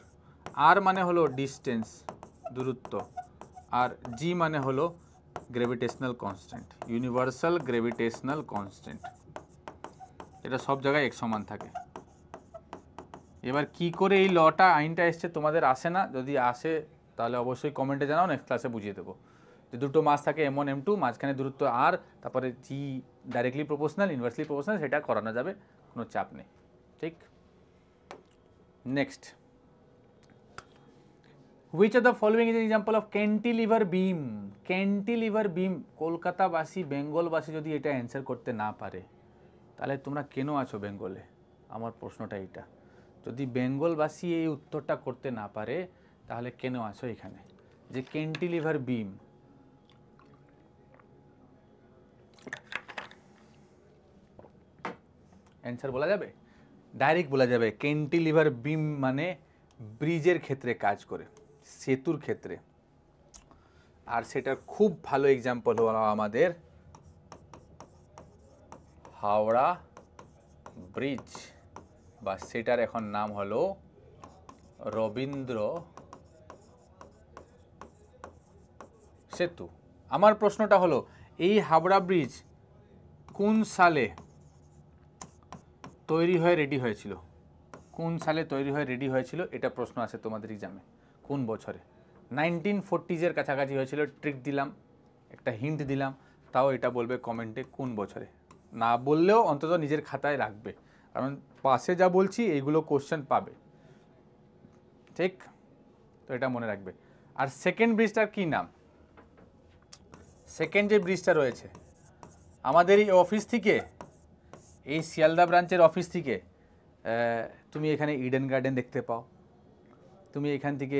আর মানে হলো ডিস্টেন্স দূরত্ব আর জি মানে হলো gravitational constant universal gravitational constant এটা সব জায়গায় এক সমান থাকে এবার কি করে এই লটা আইনটা এসছে তোমাদের আসে না যদি আসে তাহলে অবশ্যই কমেন্টে জানাও নেক্সট ক্লাসে বুঝিয়ে দেবো যে দুটো মাস থাকে এম ওয়ান এম টু মাঝখানে দূরত্ব আর তারপরে G directly proportional inversely proportional সেটা করানো যাবে কোনো চাপ নেই ঠিক next which of the following is an example of cantilever beam cantilever beam কলকাতাবাসী বেঙ্গলবাসী যদি এটা অ্যান্সার করতে না পারে তাহলে তোমরা কেন আছো বেঙ্গলে আমার প্রশ্নটা এটা যদি বেঙ্গলবাসী এই উত্তরটা করতে না পারে তাহলে কেন আসো এখানে যে ক্যান্টিলিভার বিম অ্যান্সার বলা যাবে ডাইরেক্ট বলা যাবে ক্যান্টিলিভার বিম মানে ব্রিজের ক্ষেত্রে কাজ করে সেতুর ক্ষেত্রে আর সেটার খুব ভালো এক্সাম্পল হল আমাদের হাওড়া ব্রিজ বা সেটার এখন নাম হল রবীন্দ্র সেতু আমার প্রশ্নটা হলো এই হাবড়া ব্রিজ কোন সালে তৈরি হয়ে রেডি হয়েছিল কোন সালে তৈরি হয়ে রেডি হয়েছিল এটা প্রশ্ন আছে তোমাদের এক্সামে কোন বছরে নাইনটিন ফোরটিজের কাছাকাছি হয়েছিল ট্রিক দিলাম একটা হিন্ট দিলাম তাও এটা বলবে কমেন্টে কোন বছরে না বললেও অন্তত নিজের খাতায় রাখবে কারণ পাশে যা বলছি এইগুলো কোশ্চেন পাবে ঠিক তো এটা মনে রাখবে আর সেকেন্ড ব্রিজটার কি নাম সেকেন্ড যে ব্রিজটা রয়েছে আমাদের এই অফিস থেকে এই শিয়ালদা ব্রাঞ্চের অফিস থেকে তুমি এখানে ইডেন গার্ডেন দেখতে পাও তুমি এখান থেকে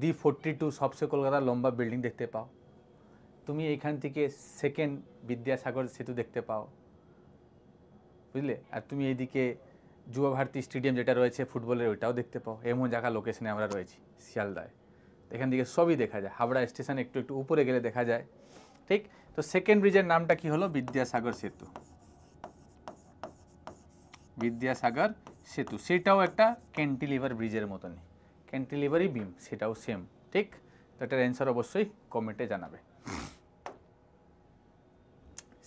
দি ফোর্টি টু সবসে কলকাতা লম্বা বিল্ডিং দেখতে পাও তুমি এখান থেকে সেকেন্ড বিদ্যাসাগর সেতু দেখতে পাও বুঝলে আর তুমি এইদিকে যুব ভারতী স্টেডিয়াম যেটা রয়েছে ফুটবলের ওইটাও দেখতে পাও এমন জায়গা লোকেশনে আমরা রয়েছি শিয়ালদায় এখান থেকে সবই দেখা যায় হাবড়া স্টেশন একটু একটু উপরে গেলে দেখা যায় ঠিক তো সেকেন্ড ব্রিজের নামটা কি হলো বিদ্যাসাগর সেতু বিদ্যাসাগর সেতু সেটাও একটা ক্যান্টিলিভার ব্রিজের মতনই ক্যান্টিলিভারই বিম সেটাও সেম ঠিক তো এটার অ্যান্সার অবশ্যই কমেন্টে জানাবে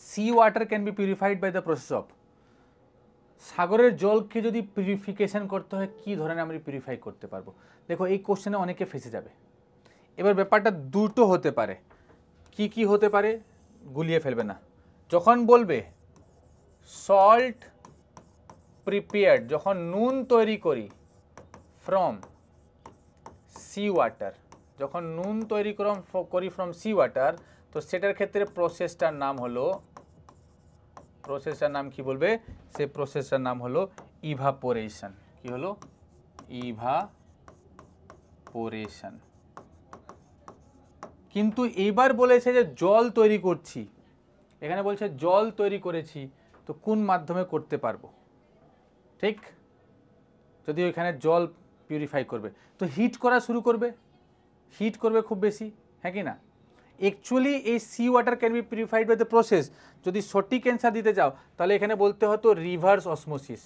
sea water can be purified by the process of সাগরের জলকে যদি পিউরিফিকেশান করতে হয় কি ধরনের আমি পিউরিফাই করতে পারবো দেখো এই কোশ্চেনে অনেকে ফেসে যাবে এবার ব্যাপারটা দুটো হতে পারে কি কি হতে পারে গুলিয়ে ফেলবে না যখন বলবে সল্ট প্রিপেয়ার্ড যখন নুন তৈরি করি ফ্রম সি ওয়াটার যখন নুন তৈরি করি ফ্রম সি ওয়াটার তো সেটার ক্ষেত্রে প্রসেসটার নাম হলো প্রসেসটার নাম কি বলবে সে প্রসেসটার নাম হলো ইভাপোরেশন কি হলো ইভাপোরেশন কিন্তু এইবার বলেছে যে জল তৈরি করছি এখানে বলছে জল তৈরি করেছি তো কোন মাধ্যমে করতে পারবো ঠিক যদি ওইখানে জল পিউরিফাই করবে তো হিট করা শুরু করবে হিট করবে খুব বেশি হ্যাঁ কি না অ্যাকচুয়ালি এই sea water can be purified by the process যদি সঠিক অ্যান্সার দিতে চাও তাহলে এখানে বলতে হতো রিভার্স অসমোসিস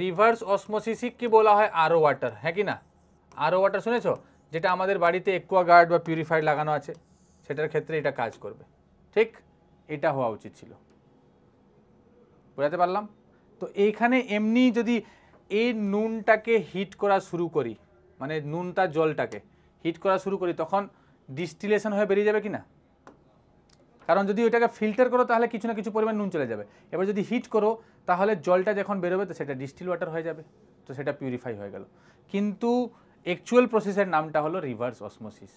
রিভার্স কি বলা হয় আরও ওয়াটার হ্যাঁ কি না আরও ওয়াটার শুনেছ যেটা আমাদের বাড়িতে গার্ড বা পিউরিফায়ার লাগানো আছে সেটার ক্ষেত্রে এটা কাজ করবে ঠিক এটা হওয়া উচিত ছিল বোঝাতে পারলাম তো এইখানে এমনি যদি এই নুনটাকে হিট করা শুরু করি মানে নুনটা জলটাকে হিট করা শুরু করি তখন ডিস্টিলেশন হয়ে বেরিয়ে যাবে কি না কারণ যদি ওইটাকে ফিল্টার করো তাহলে কিছু না কিছু পরিমাণ নুন চলে যাবে এবার যদি হিট করো তাহলে জলটা যখন বেরোবে তো সেটা ডিস্টিল ওয়াটার হয়ে যাবে তো সেটা পিউরিফাই হয়ে গেল কিন্তু অ্যাকচুয়াল প্রসেসের নামটা হলো রিভার্স অসমোসিস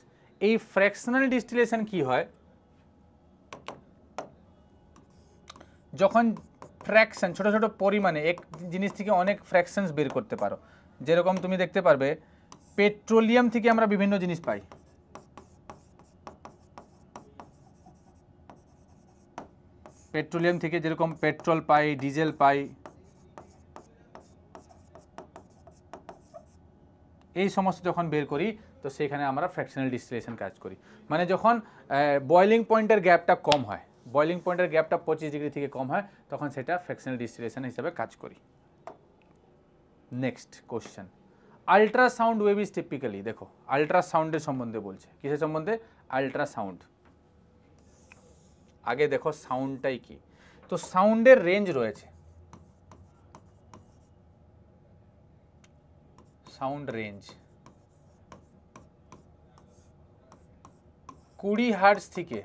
এই ফ্র্যাকশনাল ডিস্টিলেশন কি হয় যখন ফ্র্যাকশন ছোট ছোট পরিমাণে এক জিনিস থেকে অনেক ফ্র্যাকশনস বের করতে পারো যেরকম তুমি দেখতে পারবে পেট্রোলিয়াম থেকে আমরা বিভিন্ন জিনিস পাই পেট্রোলিয়াম থেকে যেরকম পেট্রোল পাই ডিজেল পাই এই সমস্ত যখন বের করি তো সেখানে আমরা ফ্র্যাকশনাল ডিস্টিলেশন কাজ করি মানে যখন বয়লিং পয়েন্টের গ্যাপটা কম হয় বয়লিং পয়েন্টের গ্যাপটা পঁচিশ ডিগ্রি থেকে কম হয় তখন সেটা ফ্র্যাকশনাল ডিস্টিলেশন হিসাবে কাজ করি next question ultrasound wave is typically দেখো আল্ট্রাসাউন্ডের সম্বন্ধে বলছে কিসের সম্বন্ধে আল্ট্রাসাউন্ড আগে দেখো সাউন্ডটাই কি তো সাউন্ডের রেঞ্জ রয়েছে সাউন্ড রেঞ্জ কুড়ি হার্টস থেকে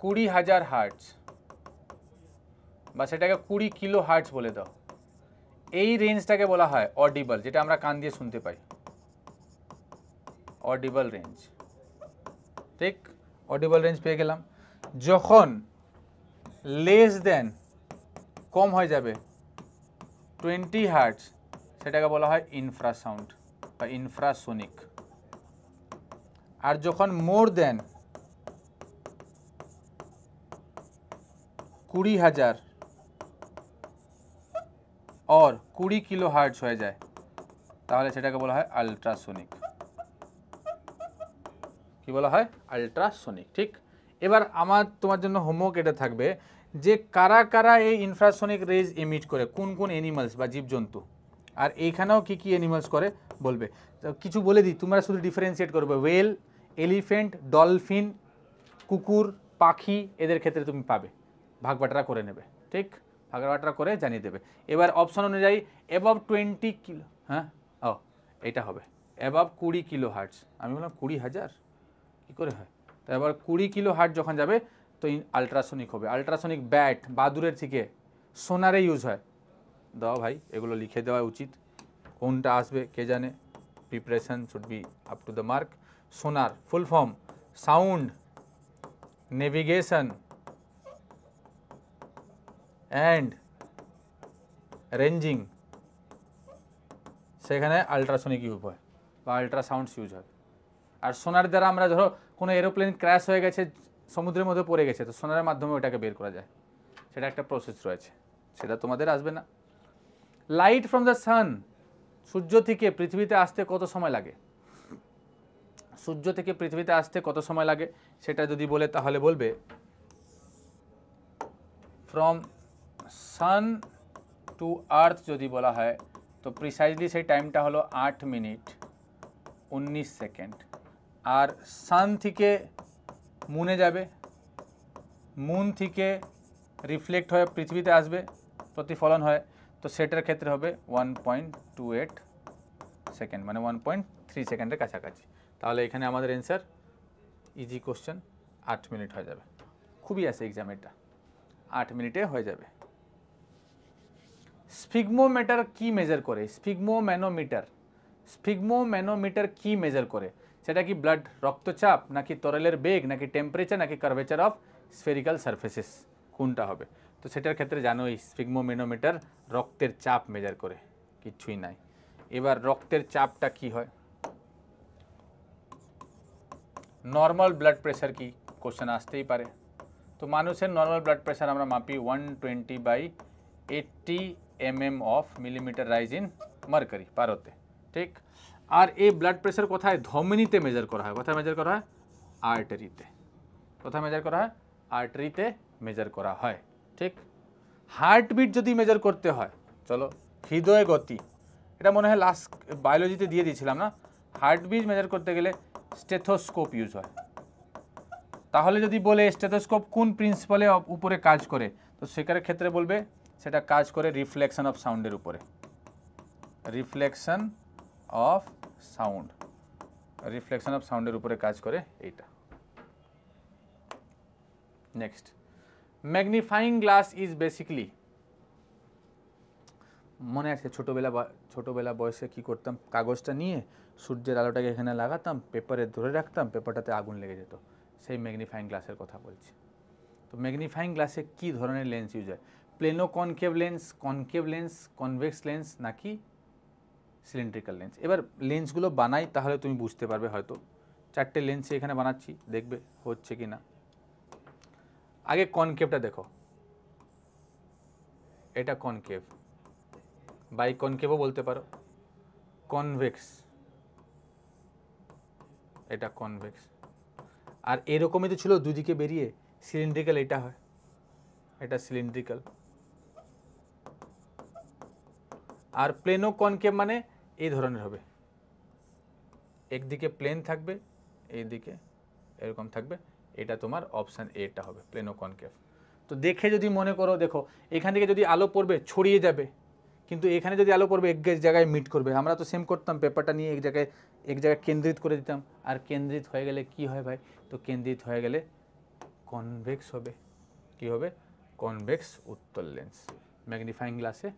কুড়ি হাজার হার্টস বা সেটাকে কুড়ি কিলো হার্টস বলে দাও এই রেঞ্জটাকে বলা হয় অডিবল যেটা আমরা কান দিয়ে শুনতে পাই অডিবল রেঞ্জ ঠিক অডিবল রেঞ্জ পেয়ে গেলাম যখন লেস দেন কম হয়ে যাবে টোয়েন্টি হার্টস সেটাকে বলা হয় ইনফ্রাসাউন্ড বা ইনফ্রাসোনিক আর যখন মোর দেন কুড়ি হাজার অর কুড়ি কিলো হার্জ হয়ে যায় তাহলে সেটাকে বলা হয় আলট্রাসোনিক কি বলা হয় আলট্রাসোনিক ঠিক এবার আমার তোমার জন্য হোমওয়ার্ক এটা থাকবে যে কারা কারা এই ইনফ্রাসোনিক রেজ এমিট করে কোন কোন অ্যানিমালস বা জীবজন্তু আর এইখানেও কি কি অ্যানিমালস করে বলবে কিছু বলে দিই তোমরা শুধু ডিফারেন্সিয়েট করবে ওয়েল এলিফেন্ট ডলফিন কুকুর পাখি এদের ক্ষেত্রে তুমি পাবে ভাগবাটরা করে নেবে ঠিক ভাগাবাটা করে জানিয়ে দেবে এবার অপশন অনুযায়ী অ্যাবভ টোয়েন্টি কিলো হ্যাঁ ও এটা হবে অ্যাবভ কুড়ি কিলো হার্টস আমি বললাম কুড়ি হাজার কী করে হয় তো এবার কুড়ি কিলো হার্ট যখন যাবে তো আলট্রাসোনিক হবে আলট্রাসনিক ব্যাট বাদুরের থেকে সোনারে ইউজ হয় দাও ভাই এগুলো লিখে দেওয়া উচিত কোনটা আসবে কে জানে preparation should be up to the mark sonar full form sound navigation and ranging সেখানে আলট্রাসনিক ইউজ হয় বা আল্ট্রাসাউন্ডস ইউজ হয় আর সোনার দ্বারা আমরা ধরো কোনো এরোপ্লেন ক্র্যাশ হয়ে গেছে সমুদ্রের মধ্যে পড়ে গেছে তো সোনারের মাধ্যমে ওটাকে বের করা যায় সেটা একটা প্রসেস রয়েছে সেটা তোমাদের আসবে না লাইট ফ্রম দ্য সান সূর্য থেকে পৃথিবীতে আসতে কত সময় লাগে সূর্য থেকে পৃথিবীতে আসতে কত সময় লাগে সেটা যদি বলে তাহলে বলবে ফ্রম সান টু আর্থ যদি বলা হয় তো প্রিসাইজলি সেই টাইমটা হলো আট মিনিট উনিশ সেকেন্ড আর সান থেকে মুনে যাবে মুন থেকে রিফ্লেক্ট হয়ে পৃথিবীতে আসবে প্রতিফলন হয় তো সেটার ক্ষেত্রে হবে one point two eight second মানে ওয়ান পয়েন্ট থ্রি সেকেন্ডের কাছাকাছি তাহলে এখানে আমাদের অ্যান্সার ইজি কোশ্চেন আট মিনিট হয়ে যাবে খুবই আছে এক্সামেরটা আট মিনিটে হয়ে যাবে স্ফিগমোমিটার কি মেজার করে স্ফিগমোম্যানোমিটার স্ফিগমোম্যানোমিটার কি মেজার করে সেটা কি ব্লাড রক্তচাপ নাকি তরলের বেগ নাকি টেম্পারেচার নাকি কার্ভেচার অফ স্ফেরিক্যাল সার্ফেসেস কোনটা হবে তো সেটার ক্ষেত্রে জানোই স্ফিগমোম্যানোমিটার রক্তের চাপ মেজার করে কিছুই নাই এবার রক্তের চাপটা কি হয় নর্মাল ব্লাড প্রেশার কি কোশ্চেন আসতেই পারে তো মানুষের নর্মাল ব্লাড প্রেশার আমরা মাপি one twenty by eighty mm of millimetre rise in mercury পারতে ঠিক আর এই ব্লাড প্রেসার কোথায় ধমনীতে মেজার করা হয় কোথায় মেজার করা হয় আর্টারিতে কোথায় মেজার করা হয় আর্টারিতে মেজার করা হয় ঠিক হার্টবিট যদি মেজার করতে হয় চলো হৃদয় গতি এটা মনে হয় লাস্ট বায়োলজিতে দিয়ে দিয়েছিলাম না হার্টবিট মেজার করতে গেলে স্টেথোস্কোপ ইউজ হয় তাহলে যদি বলে স্টেথোস্কোপ কোন প্রিন্সিপালে উপরে কাজ করে তো সেকার ক্ষেত্রে বলবে সেটা কাজ করে রিফ্লেকশন অফ সাউন্ডের উপরে reflection of sound reflection of সাউন্ডের উপরে কাজ করে এইটা next magnifying glass is basically মনে আছে ছোটোবেলা ছোটোবেলা বয়সে কি করতাম কাগজটা নিয়ে সূর্যের আলোটাকে এখানে লাগাতাম পেপারে ধরে রাখতাম পেপারটাতে আগুন লেগে যেত সেই ম্যাগনিফাইং গ্লাসের কথা বলছি তো ম্যাগনিফাইং গ্লাসে কি ধরনের লেন্স ইউজ হয় plano concave lens concave lens convex lens নাকি সিলিন্ড্রিক্যাল লেন্স এবার লেন্সগুলো বানাই তাহলে তুমি বুঝতে পারবে হয়তো চারটে লেন্সই এখানে বানাচ্ছি দেখবে হচ্ছে কি না আগে কনকেভটা দেখো এটা কনকেভ বাই কনকেভও বলতে পারো কনভেক্স এটা কনভেক্স আর এরকমই তো ছিল দুদিকে বেরিয়ে সিলিন্ড্রিক্যাল এটা হয় এটা সিলিন্ড্রিক্যাল আর প্লেনও কনকেভ মানে এই ধরনের হবে একদিকে প্লেন থাকবে এইদিকে এরকম থাকবে এটা তোমার অপশান এটা হবে প্লেনো কনকেভ তো দেখে যদি মনে করো দেখো এখান থেকে যদি আলো পড়বে ছড়িয়ে যাবে কিন্তু এখানে যদি আলো পড়বে এক জায়গায় মিট করবে আমরা তো সেম করতাম পেপারটা নিয়ে এক জায়গায় এক জায়গায় কেন্দ্রিত করে দিতাম আর কেন্দ্রিত হয়ে গেলে কি হয় ভাই তো কেন্দ্রিত হয়ে গেলে কনভেক্স হবে কি হবে কনভেক্স উত্তর লেন্স ম্যাগনিফাইং গ্লাসে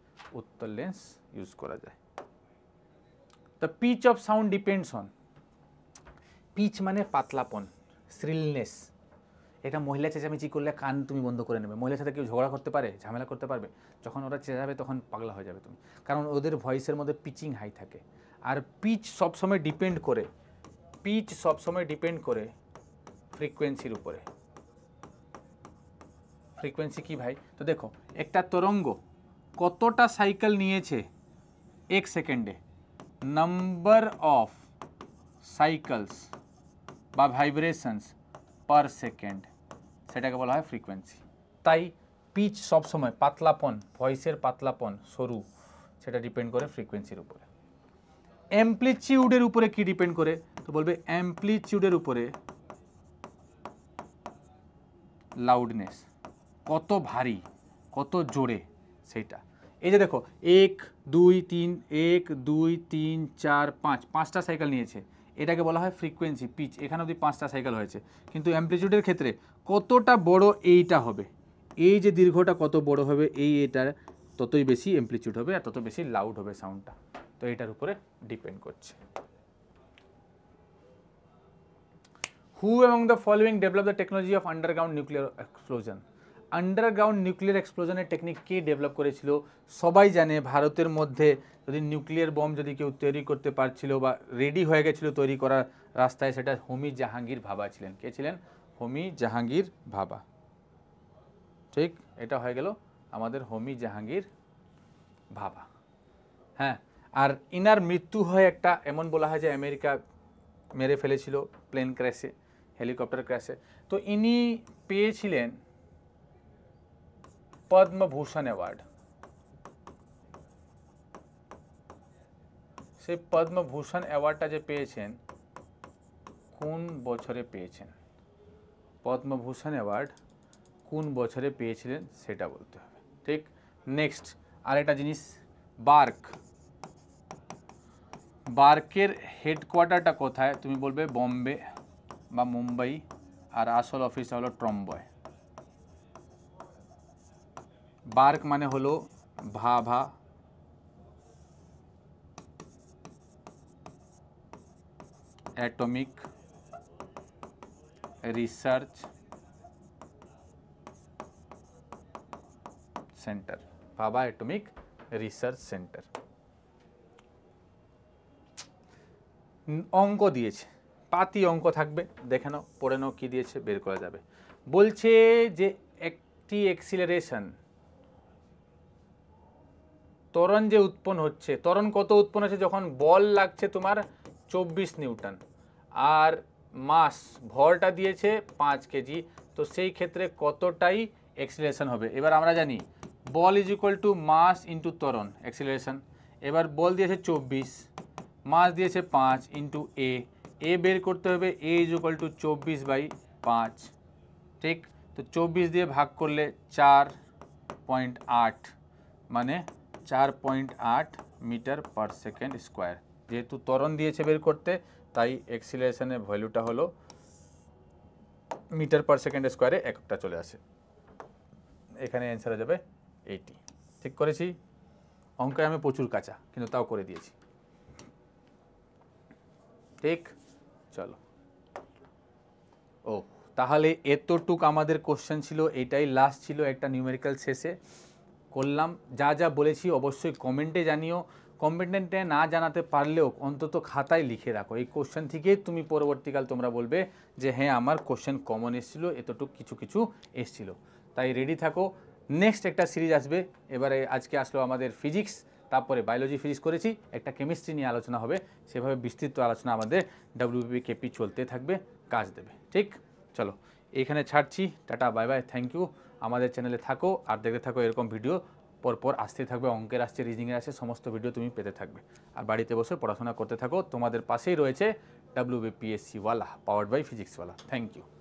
উত্তর লেন্স ইউজ করা যায় the pitch of sound depends on pitch মানে পাতলাপন শ্রিলনেস এটা মহিলা চেঁচামেচি করলে কান তুমি বন্ধ করে নেবে মহিলার সাথে কেউ ঝগড়া করতে পারে ঝামেলা করতে পারবে যখন ওরা চেঁচাবে তখন পাগলা হয়ে যাবে তুমি কারণ ওদের ভয়েসের মধ্যে পিচিং হাই থাকে আর পিচ সবসময় ডিপেন্ড করে পিচ সবসময় ডিপেন্ড করে ফ্রিকোয়েন্সির উপরে ফ্রিকোয়েন্সি কি ভাই তো দেখো একটা তরঙ্গ কতটা সাইকেল নিয়েছে एक सेकेंड नंबर ऑफ সাইকেলস বা ভাইব্রেশনস পার সেকেন্ড সেটাকে বলা হয় ফ্রিকোয়েন্সি তাই পিচ সবসময় পাতলাপন ভয়েসের পাতলাপন সরু সেটা ডিপেন্ড করে ফ্রিকোয়েন্সির উপরে অ্যাম্প্লিচিউডের উপরে কি ডিপেন্ড করে তো বলবে অ্যাম্প্লিচিউডের উপরে লাউডনেস কত ভারী কত জোরে সেটা এই যে দেখো এক দুই তিন এক দুই তিন চার পাঁচ পাঁচটা সাইকেল নিয়েছে এটাকে বলা হয় ফ্রিকোয়েন্সি পিচ এখানে অবধি পাঁচটা সাইকেল হয়েছে কিন্তু অ্যাম্পলিটিউডের ক্ষেত্রে কতটা বড় এইটা হবে এই যে দীর্ঘটা কত বড় হবে এই এটার ততই বেশি অ্যাম্পলিটিউড হবে আর তত বেশি লাউড হবে সাউন্ডটা তো এটার উপরে ডিপেন্ড করছে হু এবং the following develop the technology of underground nuclear explosion underground nuclear এক্সপ্লোজনের টেকনিক কে ডেভেলপ করেছিল সবাই জানে ভারতের মধ্যে যদি নিউক্লিয়ার বম যদি কেউ তৈরি করতে পারছিল বা রেডি হয়ে গেছিল তৈরি করার রাস্তায় সেটা হোমি জাহাঙ্গীর ভাবা ছিলেন কে ছিলেন হোমি জাহাঙ্গীর ভাবা ঠিক এটা হয়ে গেল আমাদের হোমি জাহাঙ্গীর ভাবা হ্যাঁ আর ইনার মৃত্যু হয় একটা এমন বলা হয় যে আমেরিকা মেরে ফেলেছিল প্লেন ক্র্যাশে হেলিকপ্টার ক্র্যাশে তো ইনি পেয়েছিলেন पद्म भूषण अवार्ड সেই পদ্মভূষণ অ্যাওয়ার্ডটা যে পেয়েছেন কোন বছরে পেয়েছেন পদ্মভূষণ অ্যাওয়ার্ড কোন বছরে পেয়েছিলেন সেটা বলতে হবে ঠিক নেক্সট আরেকটা জিনিস বার্ক বার্কের হেডকোয়ার্টারটা কোথায় তুমি বলবে বম্বে বা মুম্বাই আর আসল অফিস হলো ট্রম্বয় বার্ক মানে হলো Bhabha atomic research centre Bhabha atomic research centre অঙ্ক দিয়েছে পাতি অঙ্ক থাকবে দেখে নাও পড়ে নাও কী দিয়েছে বের করা যাবে বলছে যে একটি এক্সিলারেশন ত্বরণ যে উৎপন্ন হচ্ছে ত্বরণ কত উৎপন্ন হচ্ছে যখন বল লাগছে তোমার চব্বিশ নিউটন আর মাস ভরটা দিয়েছে পাঁচ কেজি তো সেই ক্ষেত্রে কতটাই অ্যাক্সিলারেশন হবে এবার আমরা জানি বল is equal to mass into ত্বরণ অ্যাক্সিলারেশন এবার বল দিয়েছে চব্বিশ মাস দিয়েছে পাঁচ ইন্টু এ এ বের করতে হবে এ ইজ ইকুয়াল টু চব্বিশ বাই পাঁচ ঠিক তো চব্বিশ দিয়ে ভাগ করলে চার পয়েন্ট আট মানে চার পয়েন্ট আট মিটার পার সেকেন্ড স্কোয়ার যেহেতু ত্বরণ দিয়েছে বের করতে তাই এক্সিলারেশনের ভ্যালুটা হলো মিটার পার সেকেন্ড স্কোয়ারে একটা চলে আসে এখানে অ্যান্সার হয়ে যাবে এইটি ঠিক করেছি অঙ্কে আমি প্রচুর কাঁচা কিন্তু তাও করে দিয়েছি ঠিক চলো ও তাহলে এতটুক আমাদের কোশ্চেন ছিল এটাই লাস্ট ছিল একটা নিউমেরিক্যাল শেষে করলাম যা যা বলেছি অবশ্যই কমেন্টে জানিও কমেন্টে না জানাতে পারলেও অন্তত খাতায় লিখে রাখো এই কোশ্চেন থেকে তুমি পরবর্তীকাল তোমরা বলবে যে হ্যাঁ আমার কোশ্চেন কমন এসেছিলো এতটুকু কিছু কিছু এসছিল তাই রেডি থাকো নেক্সট একটা সিরিজ আসবে এবারে আজকে আসলো আমাদের ফিজিক্স তারপরে বায়োলজি ফিজিক্স করেছি একটা কেমিস্ট্রি নিয়ে আলোচনা হবে সেভাবে বিস্তৃত আলোচনা আমাদের ডাব্লিউবি কেপি চলতে থাকবে কাজ দেবে ঠিক চলো এখানে ছাড়ছি ta ta bye bye thank you আমাদের চ্যানেলে থাকো আর দেখতে থাকো এরকম ভিডিও পরপর আসতে থাকবে অঙ্কের আসছে রিজিংয়ের আসছে সমস্ত ভিডিও তুমি পেতে থাকবে আর বাড়িতে বসে পড়াশোনা করতে থাকো তোমাদের পাশেই রয়েছে ডাব্লিউবিপিএসসিওয়ালা পাওয়ার্ড বাই ফিজিক্সওয়ালা থ্যাংক ইউ